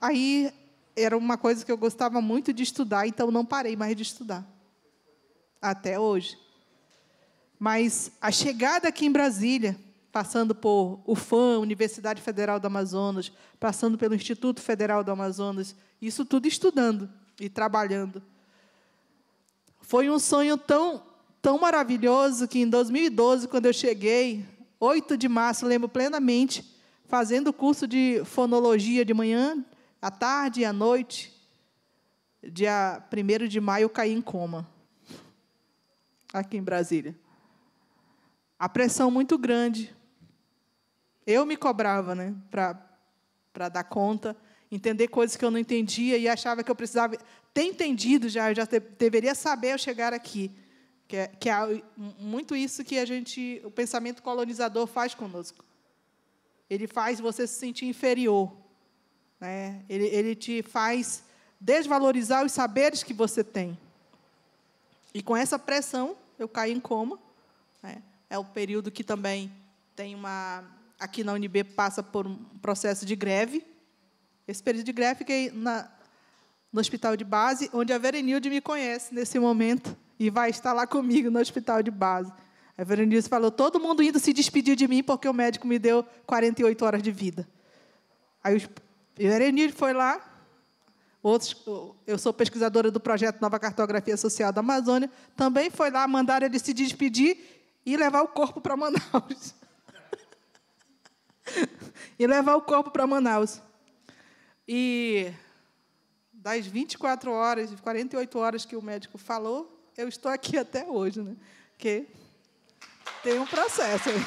aí era uma coisa que eu gostava muito de estudar, então não parei mais de estudar. Até hoje. Mas a chegada aqui em Brasília passando por UFAM, Universidade Federal do Amazonas, passando pelo Instituto Federal do Amazonas, isso tudo estudando e trabalhando. Foi um sonho tão, tão maravilhoso que em 2012, quando eu cheguei, 8 de março, lembro plenamente, fazendo o curso de fonologia de manhã, à tarde e à noite, dia 1 de maio, eu caí em coma, aqui em Brasília. A pressão muito grande, eu me cobrava né, para dar conta, entender coisas que eu não entendia e achava que eu precisava ter entendido já, eu já te, deveria saber eu chegar aqui. Que é, que é muito isso que a gente, o pensamento colonizador faz conosco. Ele faz você se sentir inferior. Né? Ele, ele te faz desvalorizar os saberes que você tem. E com essa pressão, eu caí em coma. Né? É o período que também tem uma aqui na UNB passa por um processo de greve. Esse período de greve fiquei na, no hospital de base, onde a Verenilde me conhece nesse momento e vai estar lá comigo no hospital de base. A Verenilde falou: todo mundo indo se despedir de mim porque o médico me deu 48 horas de vida. Aí a Verenilde foi lá. Outros, eu sou pesquisadora do projeto Nova Cartografia Social da Amazônia, também foi lá mandar ele se despedir e levar o corpo para Manaus. e levar o corpo para Manaus. E das 24 horas, 48 horas que o médico falou, eu estou aqui até hoje, né? Porque tem um processo.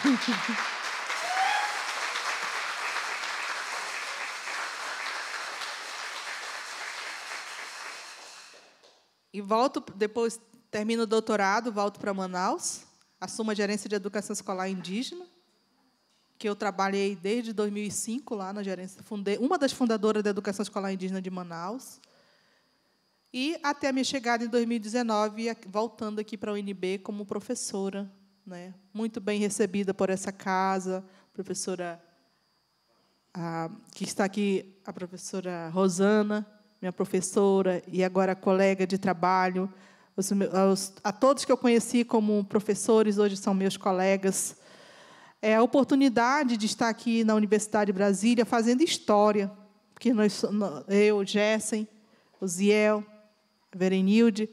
e volto depois termino o doutorado, volto para Manaus, assumo a gerência de educação escolar indígena que eu trabalhei desde 2005 lá na gerência, fundei, uma das fundadoras da Educação Escolar Indígena de Manaus. E até a minha chegada em 2019, voltando aqui para a UNB como professora, né? Muito bem recebida por essa casa, professora a, que está aqui, a professora Rosana, minha professora e agora colega de trabalho, os, a todos que eu conheci como professores, hoje são meus colegas é, a oportunidade de estar aqui na Universidade de Brasília fazendo história, porque nós, eu, Jessen, o Ziel, a Verenilde,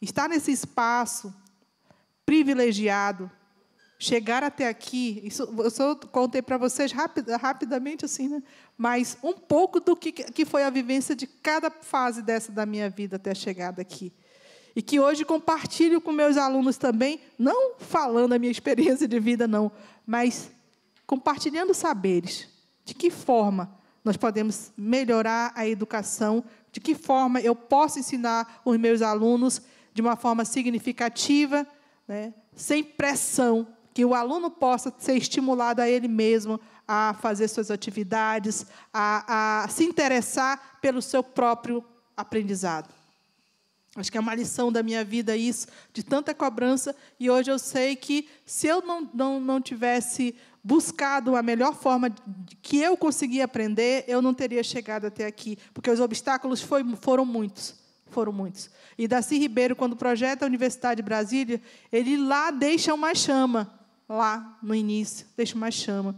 estar nesse espaço privilegiado, chegar até aqui, isso eu só contei para vocês rapid, rapidamente assim, né? mas um pouco do que, que foi a vivência de cada fase dessa da minha vida até a chegada aqui. E que hoje compartilho com meus alunos também, não falando a minha experiência de vida, não, mas compartilhando saberes. De que forma nós podemos melhorar a educação? De que forma eu posso ensinar os meus alunos de uma forma significativa, né, sem pressão, que o aluno possa ser estimulado a ele mesmo a fazer suas atividades, a, a se interessar pelo seu próprio aprendizado. Acho que é uma lição da minha vida isso, de tanta cobrança. E hoje eu sei que se eu não, não, não tivesse buscado a melhor forma de, que eu consegui aprender, eu não teria chegado até aqui, porque os obstáculos foi, foram muitos. Foram muitos. E Daci Ribeiro, quando projeta a Universidade de Brasília, ele lá deixa uma chama, lá no início, deixa uma chama,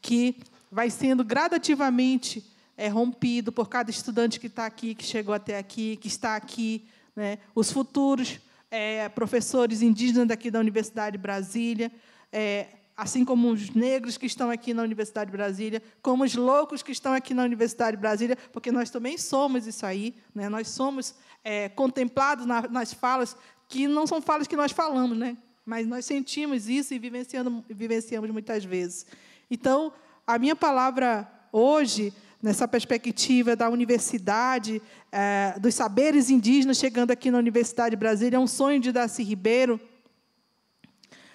que vai sendo gradativamente é, rompido por cada estudante que está aqui, que chegou até aqui, que está aqui né? Os futuros é, professores indígenas daqui da Universidade de Brasília, é, assim como os negros que estão aqui na Universidade de Brasília, como os loucos que estão aqui na Universidade de Brasília, porque nós também somos isso aí, né? nós somos é, contemplados na, nas falas que não são falas que nós falamos, né? mas nós sentimos isso e vivenciamos muitas vezes. Então, a minha palavra hoje nessa perspectiva da universidade, é, dos saberes indígenas chegando aqui na Universidade de Brasília, é um sonho de Darcy Ribeiro.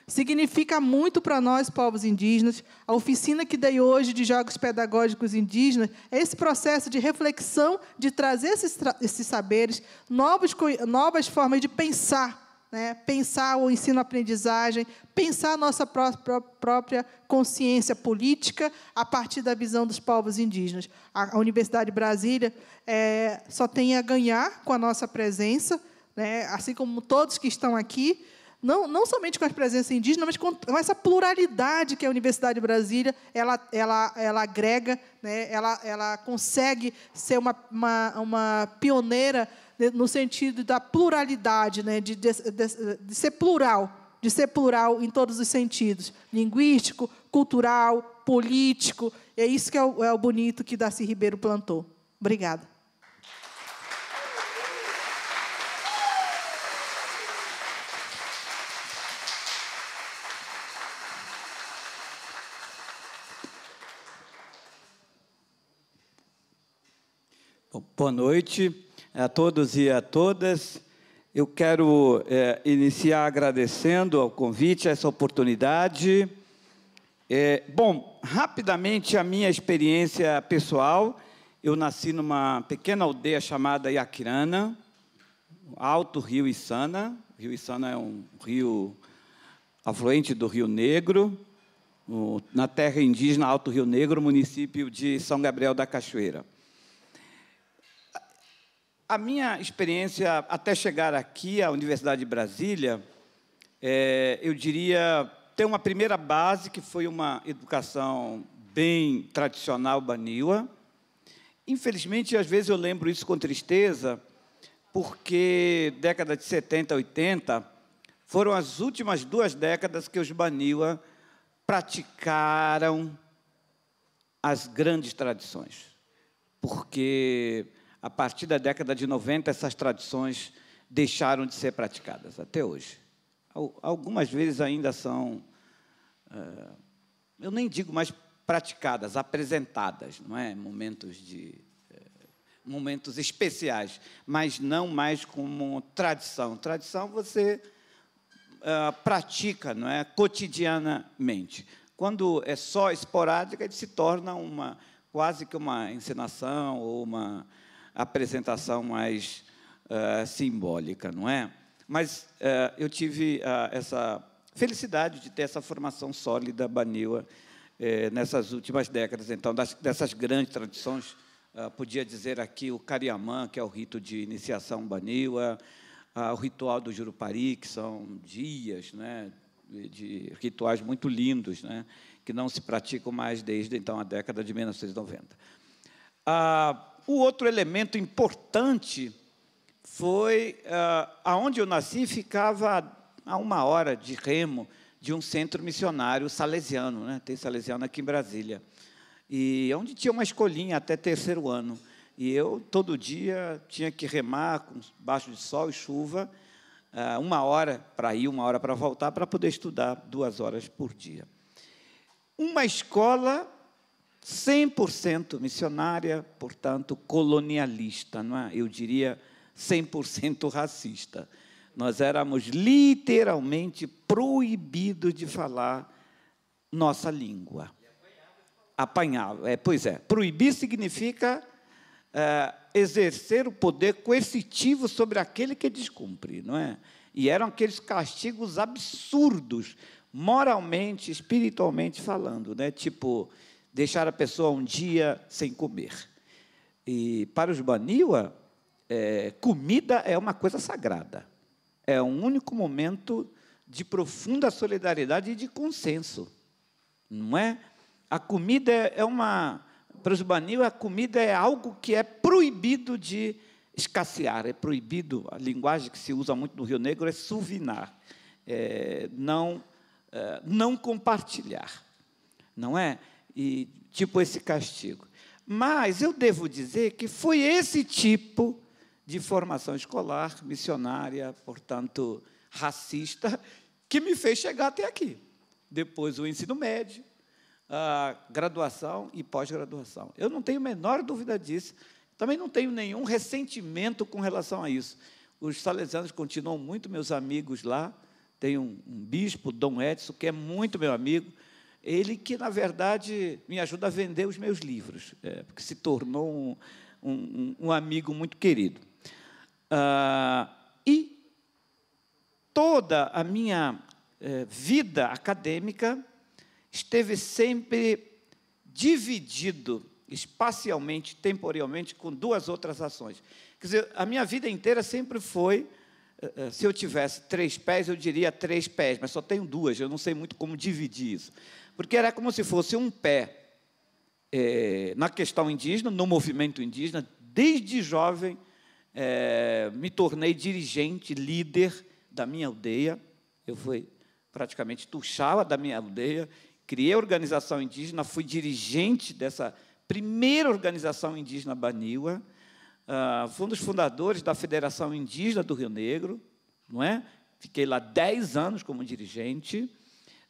Significa muito para nós, povos indígenas. A oficina que dei hoje de Jogos Pedagógicos Indígenas é esse processo de reflexão, de trazer esses, esses saberes, novos, novas formas de pensar né? pensar o ensino-aprendizagem, pensar a nossa pró própria consciência política a partir da visão dos povos indígenas. A, a Universidade de Brasília é, só tem a ganhar com a nossa presença, né? assim como todos que estão aqui, não, não somente com a presença indígena, mas com, com essa pluralidade que a Universidade de Brasília ela, ela, ela agrega, né? ela, ela consegue ser uma, uma, uma pioneira né, no sentido da pluralidade, né, de, de, de, de ser plural, de ser plural em todos os sentidos, linguístico, cultural, político. É isso que é o, é o bonito que Darcy Ribeiro plantou. Obrigada. Boa noite a todos e a todas. Eu quero é, iniciar agradecendo ao convite, a essa oportunidade. É, bom, rapidamente a minha experiência pessoal. Eu nasci numa pequena aldeia chamada Iaquirana, alto rio Içana. O rio Içana é um rio afluente do Rio Negro, na terra indígena Alto Rio Negro, município de São Gabriel da Cachoeira. A minha experiência até chegar aqui à Universidade de Brasília, é, eu diria, tem uma primeira base que foi uma educação bem tradicional baniwa. Infelizmente, às vezes eu lembro isso com tristeza, porque década de 70, 80, foram as últimas duas décadas que os baniwa praticaram as grandes tradições. Porque a partir da década de 90, essas tradições deixaram de ser praticadas, até hoje. Algumas vezes ainda são, é, eu nem digo mais praticadas, apresentadas, não é? Momentos de é, momentos especiais, mas não mais como tradição. Tradição você uh, pratica, não é, cotidianamente. Quando é só esporádica, ele se torna uma quase que uma encenação ou uma apresentação mais uh, simbólica, não é? Mas uh, eu tive uh, essa felicidade de ter essa formação sólida baniwa nessas últimas décadas. Então, das, dessas grandes tradições, podia dizer aqui o cariamã, que é o rito de iniciação baniwa, ah, o ritual do Jurupari, que são dias, né, de rituais muito lindos, né, que não se praticam mais desde então a década de 1990. Ah, o outro elemento importante foi uh, aonde eu nasci ficava a uma hora de remo de um centro missionário salesiano, né? tem salesiano aqui em Brasília, e é onde tinha uma escolinha até terceiro ano. E eu, todo dia, tinha que remar com baixo de sol e chuva, uh, uma hora para ir, uma hora para voltar, para poder estudar duas horas por dia. Uma escola 100% missionária, portanto, colonialista, não é? Eu diria 100% racista. Nós éramos literalmente proibidos de falar nossa língua. Apanhava. É, pois é. Proibir significa é, exercer o poder coercitivo sobre aquele que descumpre, não é? E eram aqueles castigos absurdos, moralmente, espiritualmente falando, né? Tipo, deixar a pessoa um dia sem comer. E para os Baniwa, é, comida é uma coisa sagrada. É um único momento de profunda solidariedade e de consenso. Não é? A comida é, é uma. Para os Baniwa, a comida é algo que é proibido de escassear, é proibido. A linguagem que se usa muito no Rio Negro é suvinar, é, não, é, não compartilhar. Não é? e tipo esse castigo. Mas eu devo dizer que foi esse tipo de formação escolar, missionária, portanto, racista, que me fez chegar até aqui. Depois o ensino médio, a graduação e pós-graduação. Eu não tenho a menor dúvida disso. Também não tenho nenhum ressentimento com relação a isso. Os salesianos continuam muito meus amigos lá. Tem um, um bispo, Dom Edson, que é muito meu amigo, ele que, na verdade, me ajuda a vender os meus livros, é, porque se tornou um, um, um amigo muito querido. Ah, e toda a minha é, vida acadêmica esteve sempre dividido espacialmente, temporalmente, com duas outras ações. Quer dizer, a minha vida inteira sempre foi é, é, se eu tivesse três pés, eu diria três pés, mas só tenho duas, eu não sei muito como dividir isso porque era como se fosse um pé é, na questão indígena, no movimento indígena. Desde jovem é, me tornei dirigente, líder da minha aldeia. Eu fui praticamente tuxala da minha aldeia, criei a organização indígena, fui dirigente dessa primeira organização indígena Baniwa, ah, fui um dos fundadores da Federação Indígena do Rio Negro, não é? Fiquei lá 10 anos como dirigente.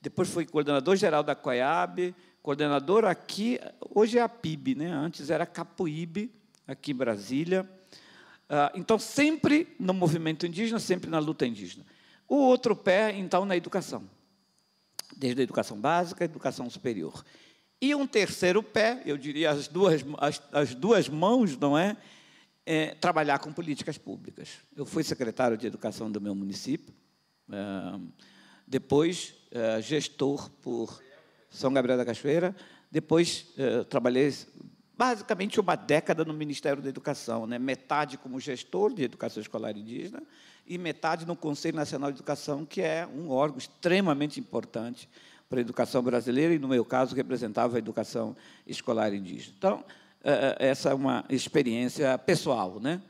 Depois foi coordenador geral da COIAB, coordenador aqui, hoje é a PIB, né? antes era a aqui em Brasília. Ah, então, sempre no movimento indígena, sempre na luta indígena. O outro pé, então, na educação, desde a educação básica à educação superior. E um terceiro pé, eu diria as duas, as, as duas mãos, não é? é? Trabalhar com políticas públicas. Eu fui secretário de educação do meu município. É, depois eh, gestor por São Gabriel da Cachoeira, depois eh, trabalhei basicamente uma década no Ministério da Educação, né? metade como gestor de educação escolar indígena e metade no Conselho Nacional de Educação, que é um órgão extremamente importante para a educação brasileira e, no meu caso, representava a educação escolar indígena. Então, eh, essa é uma experiência pessoal né?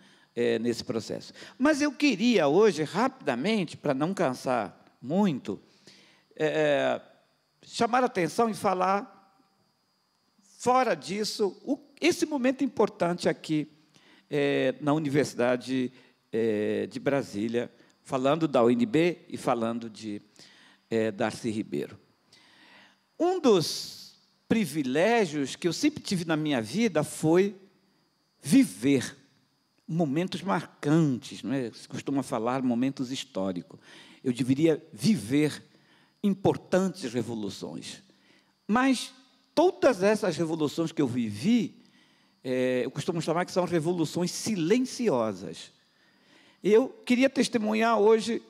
nesse processo. Mas eu queria hoje, rapidamente, para não cansar muito, é, é chamar atenção e falar fora disso, o, esse momento importante aqui é, na Universidade é, de Brasília, falando da UNB e falando de é, Darcy Ribeiro. Um dos privilégios que eu sempre tive na minha vida foi viver momentos marcantes, não é? se costuma falar momentos históricos eu deveria viver importantes revoluções. Mas todas essas revoluções que eu vivi, é, eu costumo chamar que são revoluções silenciosas. Eu queria testemunhar hoje,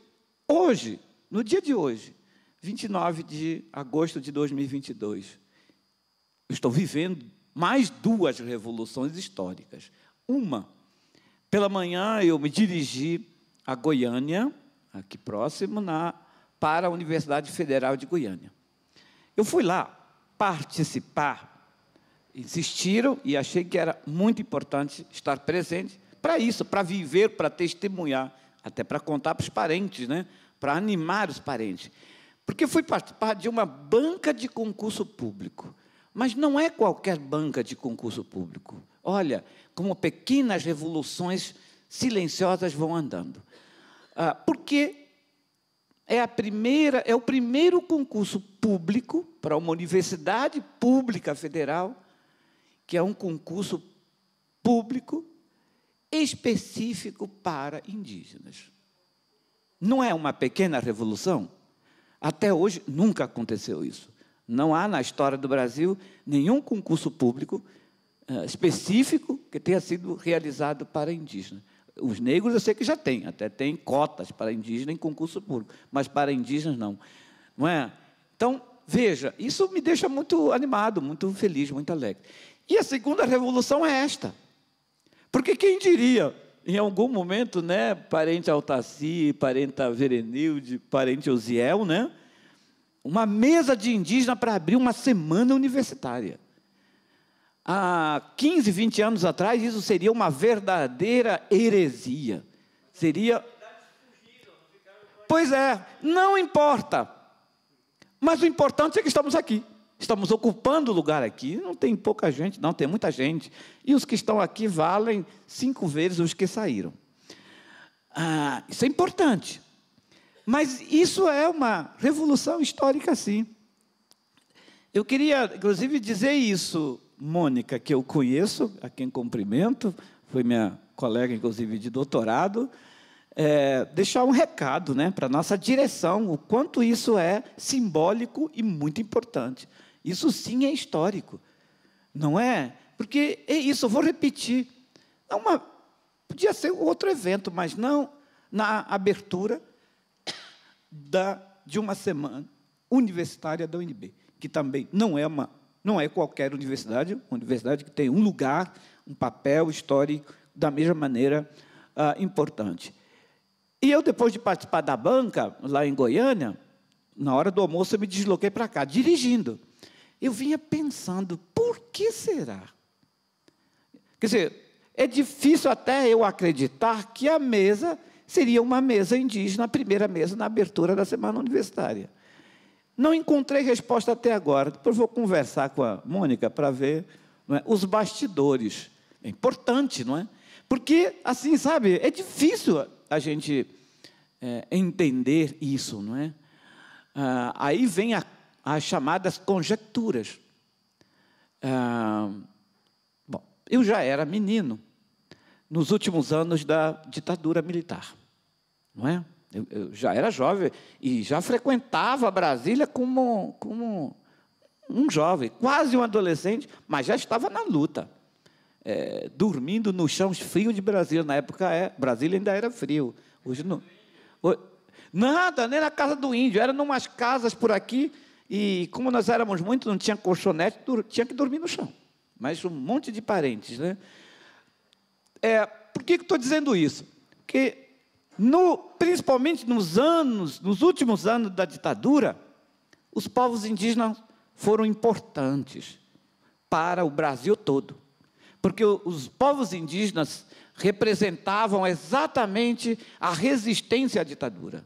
hoje, no dia de hoje, 29 de agosto de 2022. Eu estou vivendo mais duas revoluções históricas. Uma, pela manhã eu me dirigi a Goiânia, aqui próximo, na, para a Universidade Federal de Goiânia. Eu fui lá participar, insistiram e achei que era muito importante estar presente para isso, para viver, para testemunhar, até para contar para os parentes, né? para animar os parentes. Porque fui participar de uma banca de concurso público. Mas não é qualquer banca de concurso público. Olha como pequenas revoluções silenciosas vão andando. Ah, porque é, a primeira, é o primeiro concurso público para uma universidade pública federal, que é um concurso público específico para indígenas. Não é uma pequena revolução? Até hoje nunca aconteceu isso. Não há na história do Brasil nenhum concurso público ah, específico que tenha sido realizado para indígenas. Os negros eu sei que já tem, até tem cotas para indígenas em concurso público, mas para indígenas não. Não é? Então, veja, isso me deixa muito animado, muito feliz, muito alegre. E a segunda revolução é esta. Porque quem diria, em algum momento, né, parente Altaci, parente Verenilde, parente Osiel, né, uma mesa de indígena para abrir uma semana universitária há 15, 20 anos atrás, isso seria uma verdadeira heresia. Seria. Pois é, não importa. Mas o importante é que estamos aqui. Estamos ocupando lugar aqui. Não tem pouca gente, não, tem muita gente. E os que estão aqui valem cinco vezes os que saíram. Ah, isso é importante. Mas isso é uma revolução histórica, sim. Eu queria, inclusive, dizer isso Mônica, que eu conheço, a quem cumprimento, foi minha colega, inclusive, de doutorado, é, deixar um recado né, para a nossa direção, o quanto isso é simbólico e muito importante. Isso sim é histórico, não é? Porque é isso, eu vou repetir. É uma, podia ser outro evento, mas não na abertura da, de uma semana universitária da UNB, que também não é uma não é qualquer universidade, uma universidade que tem um lugar, um papel histórico da mesma maneira ah, importante. E eu, depois de participar da banca, lá em Goiânia, na hora do almoço eu me desloquei para cá, dirigindo. Eu vinha pensando, por que será? Quer dizer, é difícil até eu acreditar que a mesa seria uma mesa indígena, a primeira mesa na abertura da semana universitária. Não encontrei resposta até agora. Depois vou conversar com a Mônica para ver é? os bastidores. É importante, não é? Porque, assim, sabe, é difícil a gente é, entender isso, não é? Ah, aí vem a, as chamadas conjecturas. Ah, bom, eu já era menino nos últimos anos da ditadura militar, não é? Eu, eu já era jovem e já frequentava Brasília como, como um jovem, quase um adolescente, mas já estava na luta. É, dormindo no chão frio de Brasília. Na época, é, Brasília ainda era frio. Hoje não. nada, nem na casa do índio. Era numas casas por aqui. E como nós éramos muitos, não tinha colchonete, tinha que dormir no chão. Mas um monte de parentes. Né? É, por que, que estou dizendo isso? Porque no, principalmente nos anos, nos últimos anos da ditadura, os povos indígenas foram importantes para o Brasil todo. Porque os povos indígenas representavam exatamente a resistência à ditadura.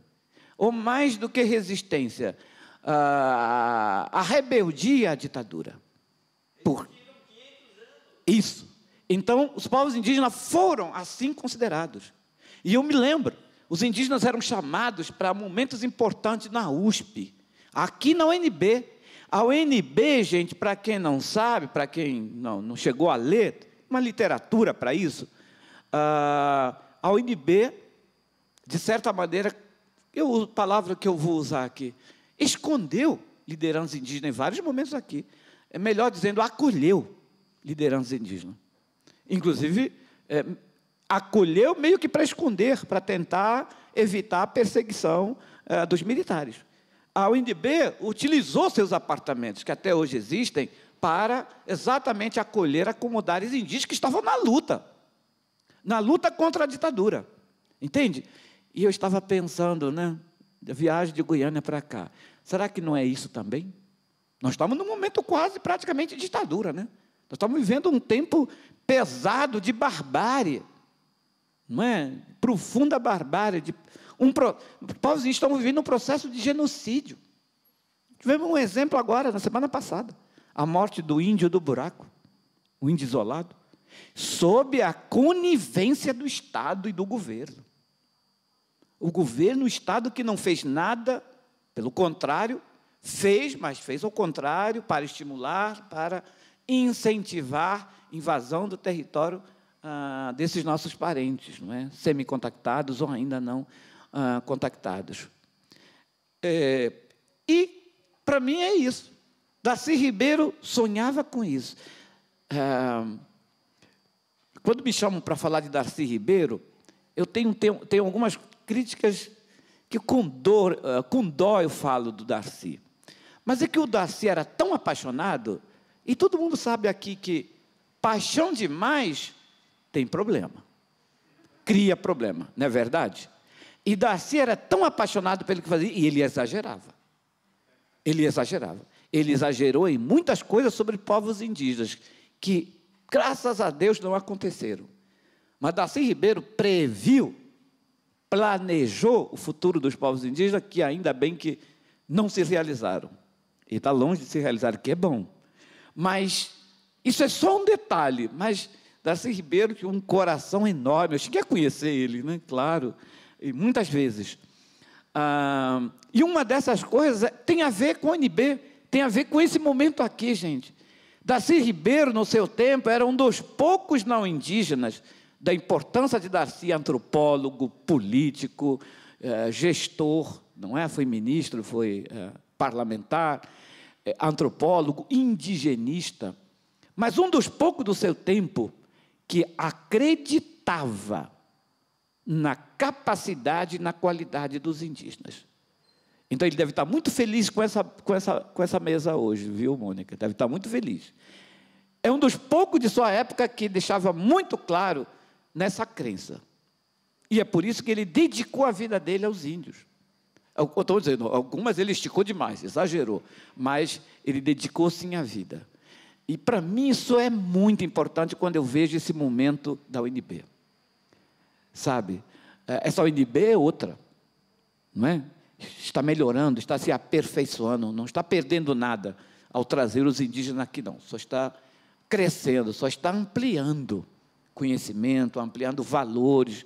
Ou mais do que resistência, a, a rebeldia à ditadura. Por isso. Então, os povos indígenas foram assim considerados. E eu me lembro, os indígenas eram chamados para momentos importantes na USP, aqui na UNB. A UNB, gente, para quem não sabe, para quem não, não chegou a ler, uma literatura para isso, uh, a UNB, de certa maneira, eu uso a palavra que eu vou usar aqui, escondeu liderança indígena em vários momentos aqui. É melhor dizendo, acolheu liderança indígena. Inclusive, é, acolheu meio que para esconder, para tentar evitar a perseguição eh, dos militares. A UNB utilizou seus apartamentos, que até hoje existem, para exatamente acolher, acomodar os indígenas que estavam na luta, na luta contra a ditadura. Entende? E eu estava pensando, né? Viagem de Goiânia para cá. Será que não é isso também? Nós estamos num momento quase praticamente ditadura, né? Nós estamos vivendo um tempo pesado de barbárie não é? Profunda barbárie. De um pro... povos estão vivendo um processo de genocídio. Tivemos um exemplo agora, na semana passada. A morte do índio do buraco, o índio isolado, sob a conivência do Estado e do governo. O governo, o Estado que não fez nada, pelo contrário, fez, mas fez ao contrário para estimular, para incentivar invasão do território ah, desses nossos parentes, não é? semi-contactados ou ainda não ah, contactados. É, e, para mim, é isso. Darcy Ribeiro sonhava com isso. Ah, quando me chamam para falar de Darcy Ribeiro, eu tenho, tenho, tenho algumas críticas que com, dor, ah, com dó eu falo do Darcy. Mas é que o Darcy era tão apaixonado, e todo mundo sabe aqui que paixão demais tem problema. Cria problema, não é verdade? E Darcy era tão apaixonado pelo que fazia, e ele exagerava. Ele exagerava. Ele exagerou em muitas coisas sobre povos indígenas, que, graças a Deus, não aconteceram. Mas Darcy Ribeiro previu, planejou o futuro dos povos indígenas, que ainda bem que não se realizaram. E está longe de se realizar, que é bom. Mas isso é só um detalhe, mas Darcy Ribeiro, tinha um coração enorme, eu cheguei a é conhecer ele, né? claro, e muitas vezes. Ah, e uma dessas coisas é, tem a ver com o NB, tem a ver com esse momento aqui, gente. Darcy Ribeiro, no seu tempo, era um dos poucos não indígenas da importância de Darcy, antropólogo, político, eh, gestor, não é? Foi ministro, foi eh, parlamentar, eh, antropólogo, indigenista. Mas um dos poucos do seu tempo que acreditava na capacidade e na qualidade dos indígenas. Então ele deve estar muito feliz com essa, com essa, com essa mesa hoje, viu, Mônica? Deve estar muito feliz. É um dos poucos de sua época que deixava muito claro nessa crença. E é por isso que ele dedicou a vida dele aos índios. Eu estou dizendo, algumas ele esticou demais, exagerou, mas ele dedicou sim a vida. E para mim isso é muito importante quando eu vejo esse momento da UNB. Sabe? É, essa UNB é outra, não é? Está melhorando, está se aperfeiçoando, não está perdendo nada ao trazer os indígenas aqui, não. Só está crescendo, só está ampliando conhecimento, ampliando valores,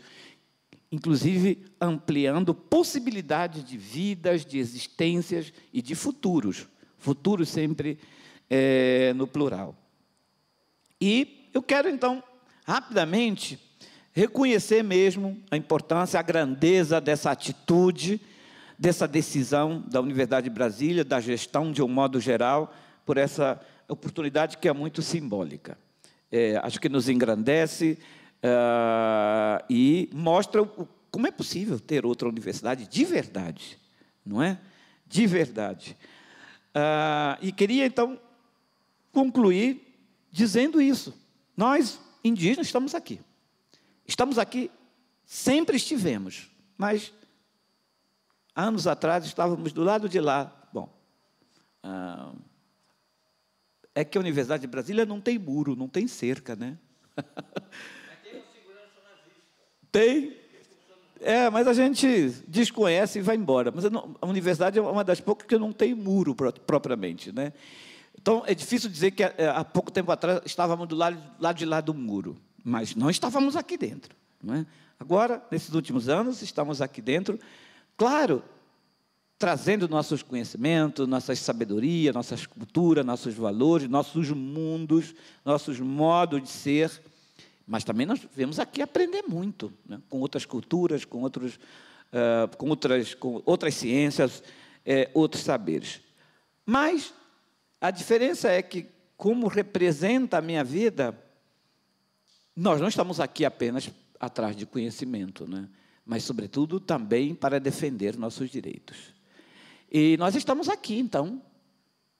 inclusive ampliando possibilidades de vidas, de existências e de futuros. Futuros sempre é, no plural. E eu quero então, rapidamente, reconhecer mesmo a importância, a grandeza dessa atitude, dessa decisão da Universidade de Brasília, da gestão de um modo geral, por essa oportunidade que é muito simbólica. É, acho que nos engrandece uh, e mostra o, como é possível ter outra universidade de verdade, não é? De verdade. Uh, e queria então concluir dizendo isso. Nós, indígenas, estamos aqui. Estamos aqui, sempre estivemos, mas anos atrás estávamos do lado de lá. Bom, ah, é que a Universidade de Brasília não tem muro, não tem cerca, né? tem. É, mas a gente desconhece e vai embora. Mas a universidade é uma das poucas que não tem muro propriamente, né? Então, é difícil dizer que eh, há pouco tempo atrás estávamos do lado, lado de lá do muro, mas não estávamos aqui dentro. Não é? Agora, nesses últimos anos, estamos aqui dentro, claro, trazendo nossos conhecimentos, nossas sabedoria, nossas culturas, nossos valores, nossos mundos, nossos modos de ser, mas também nós vemos aqui aprender muito, né? com outras culturas, com, outros, uh, com, outras, com outras ciências, eh, outros saberes. Mas a diferença é que, como representa a minha vida, nós não estamos aqui apenas atrás de conhecimento, né? mas, sobretudo, também para defender nossos direitos. E nós estamos aqui, então,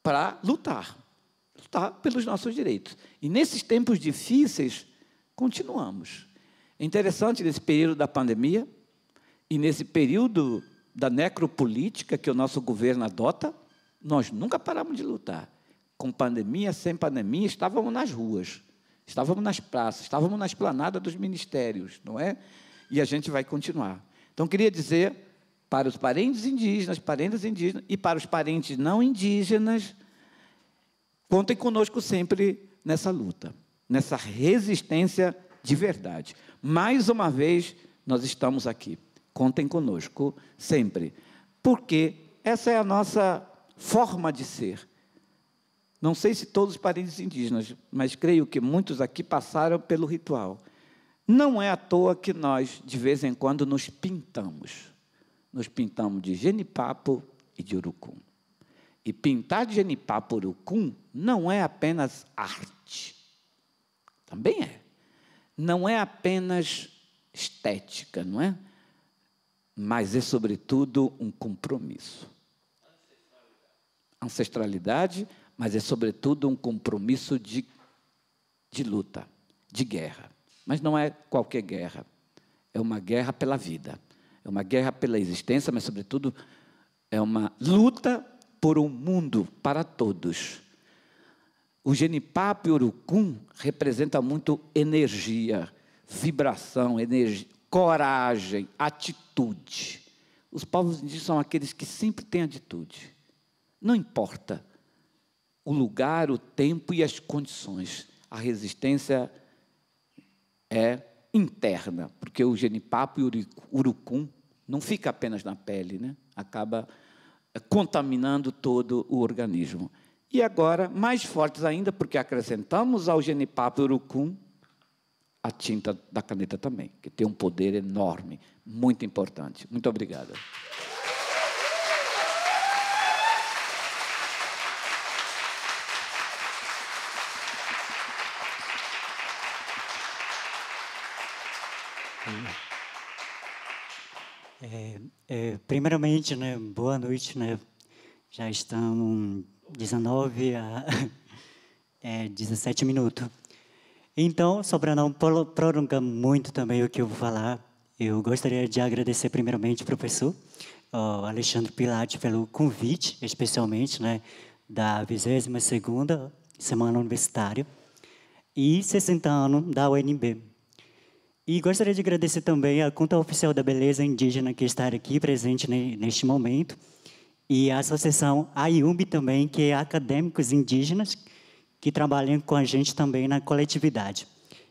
para lutar lutar pelos nossos direitos. E nesses tempos difíceis, continuamos. É interessante nesse período da pandemia e nesse período da necropolítica que o nosso governo adota, nós nunca paramos de lutar com pandemia, sem pandemia, estávamos nas ruas, estávamos nas praças, estávamos na esplanada dos ministérios, não é? E a gente vai continuar. Então, queria dizer para os parentes indígenas, parentes indígenas e para os parentes não indígenas, contem conosco sempre nessa luta, nessa resistência de verdade. Mais uma vez, nós estamos aqui. Contem conosco sempre, porque essa é a nossa forma de ser. Não sei se todos os parentes indígenas, mas creio que muitos aqui passaram pelo ritual. Não é à toa que nós, de vez em quando, nos pintamos. Nos pintamos de genipapo e de urucum. E pintar de genipapo urucum não é apenas arte. Também é. Não é apenas estética, não é? Mas é, sobretudo, um compromisso. Ancestralidade mas é sobretudo um compromisso de, de luta, de guerra. Mas não é qualquer guerra, é uma guerra pela vida, é uma guerra pela existência, mas sobretudo é uma luta por um mundo para todos. O genipapo e o urucum representa muito energia, vibração, energia, coragem, atitude. Os povos indígenas são aqueles que sempre têm atitude. Não importa o lugar, o tempo e as condições. A resistência é interna, porque o genipapo e o urucum não fica apenas na pele, né? acaba eh, contaminando todo o organismo. E agora, mais fortes ainda, porque acrescentamos ao genipapo e urucum a tinta da caneta também, que tem um poder enorme, muito importante. Muito obrigado. É, é, primeiramente, né, boa noite, né? Já estão 19 a é, 17 minutos. Então, só para não prolongar muito também o que eu vou falar, eu gostaria de agradecer primeiramente ao professor Alexandre Pilate pelo convite, especialmente, né, da 22ª Semana Universitária e 60 anos da UNB. E gostaria de agradecer também a Conta Oficial da Beleza Indígena que está aqui presente neste momento e a Associação AIUMB também, que é acadêmicos indígenas que trabalham com a gente também na coletividade.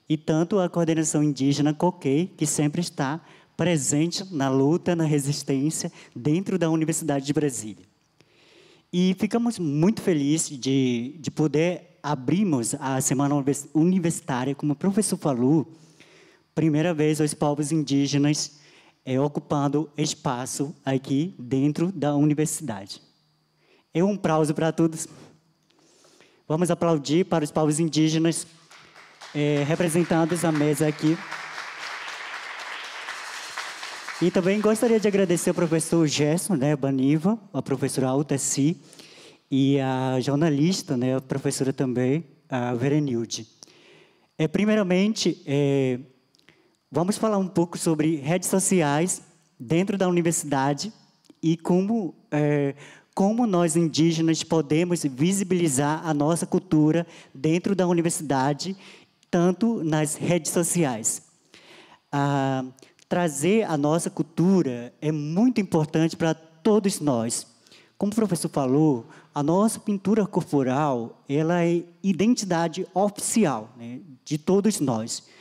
E tanto a coordenação indígena COQUEI, que sempre está presente na luta, na resistência, dentro da Universidade de Brasília. E ficamos muito felizes de, de poder abrirmos a Semana Universitária, como o professor falou, primeira vez os povos indígenas é, ocupando espaço aqui dentro da universidade. É um aplauso para todos. Vamos aplaudir para os povos indígenas é, representados à mesa aqui. E também gostaria de agradecer ao professor Gerson né, Baniva, a professora Altaci e a jornalista, né, a professora também, a Verenilde. É, primeiramente, é, Vamos falar um pouco sobre redes sociais dentro da universidade e como, é, como nós indígenas podemos visibilizar a nossa cultura dentro da universidade, tanto nas redes sociais. Ah, trazer a nossa cultura é muito importante para todos nós. Como o professor falou, a nossa pintura corporal ela é identidade oficial né, de todos nós.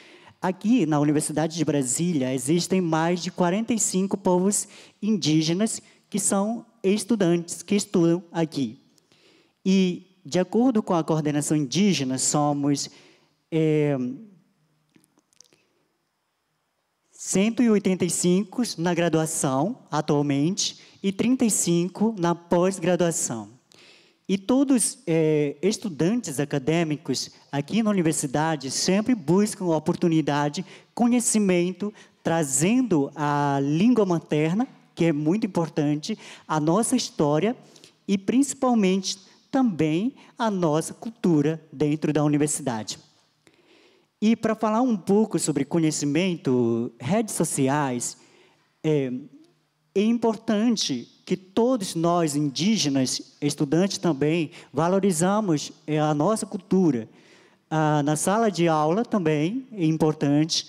Aqui na Universidade de Brasília existem mais de 45 povos indígenas que são estudantes que estudam aqui. E, de acordo com a coordenação indígena, somos é, 185 na graduação, atualmente, e 35 na pós-graduação. E todos é, estudantes acadêmicos aqui na universidade sempre buscam oportunidade, conhecimento, trazendo a língua materna, que é muito importante, a nossa história e principalmente também a nossa cultura dentro da universidade. E para falar um pouco sobre conhecimento, redes sociais, é, é importante que todos nós, indígenas, estudantes também, valorizamos é, a nossa cultura. Ah, na sala de aula também é importante,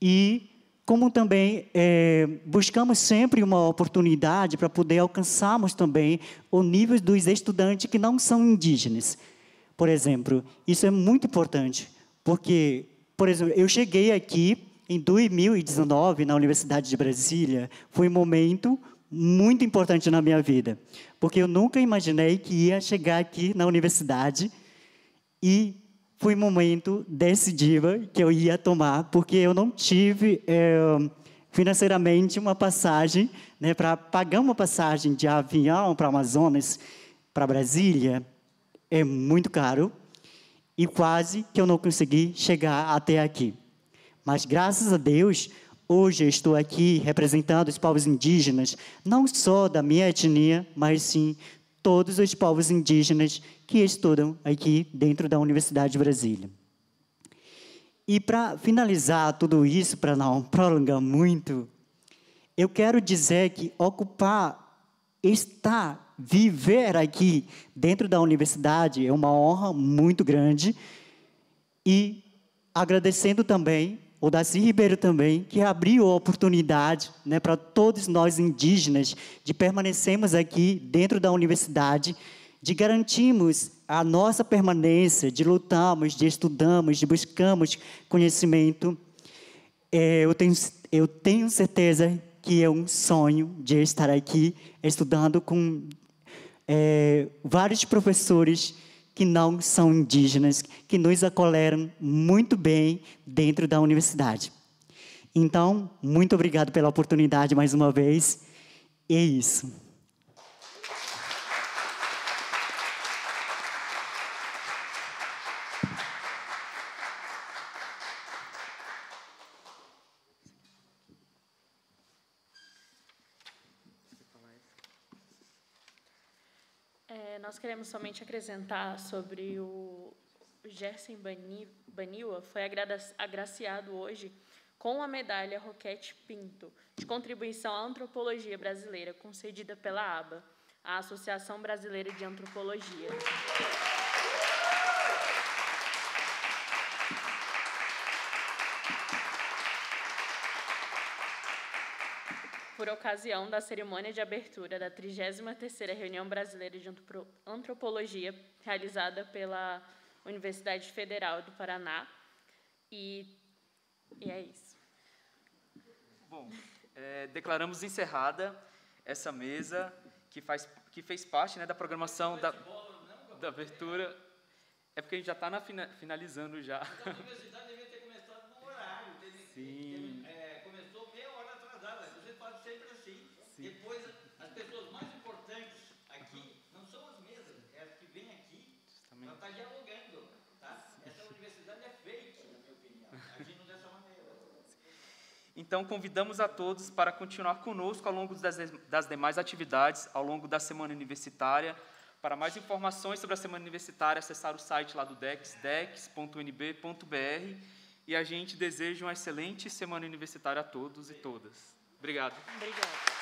e como também é, buscamos sempre uma oportunidade para poder alcançarmos também o nível dos estudantes que não são indígenas. Por exemplo, isso é muito importante, porque, por exemplo, eu cheguei aqui em 2019 na Universidade de Brasília, foi um momento muito importante na minha vida, porque eu nunca imaginei que ia chegar aqui na universidade e foi um momento decisivo que eu ia tomar, porque eu não tive é, financeiramente uma passagem, né, para pagar uma passagem de avião para Amazonas, para Brasília, é muito caro e quase que eu não consegui chegar até aqui. Mas graças a Deus, Hoje estou aqui representando os povos indígenas, não só da minha etnia, mas sim todos os povos indígenas que estudam aqui dentro da Universidade de Brasília. E para finalizar tudo isso, para não prolongar muito, eu quero dizer que ocupar, estar, viver aqui dentro da universidade é uma honra muito grande e agradecendo também o Daci Ribeiro também, que abriu a oportunidade né, para todos nós indígenas de permanecermos aqui dentro da universidade, de garantirmos a nossa permanência, de lutarmos, de estudarmos, de buscarmos conhecimento. É, eu, tenho, eu tenho certeza que é um sonho de estar aqui estudando com é, vários professores que não são indígenas, que nos acolheram muito bem dentro da universidade. Então, muito obrigado pela oportunidade mais uma vez. É isso. nós queremos somente acrescentar sobre o Gerson Baniwa, foi agraciado hoje com a medalha Roquete Pinto, de contribuição à antropologia brasileira, concedida pela ABA, a Associação Brasileira de Antropologia. por ocasião da cerimônia de abertura da 33ª Reunião Brasileira de Antropologia, realizada pela Universidade Federal do Paraná. E, e é isso. Bom, é, declaramos encerrada essa mesa que, faz, que fez parte né, da programação da, da abertura. É porque a gente já está finalizando já. Então, convidamos a todos para continuar conosco ao longo das, das demais atividades, ao longo da semana universitária. Para mais informações sobre a semana universitária, acessar o site lá do DEX, dex.unb.br. E a gente deseja uma excelente semana universitária a todos e todas. Obrigado. Obrigado.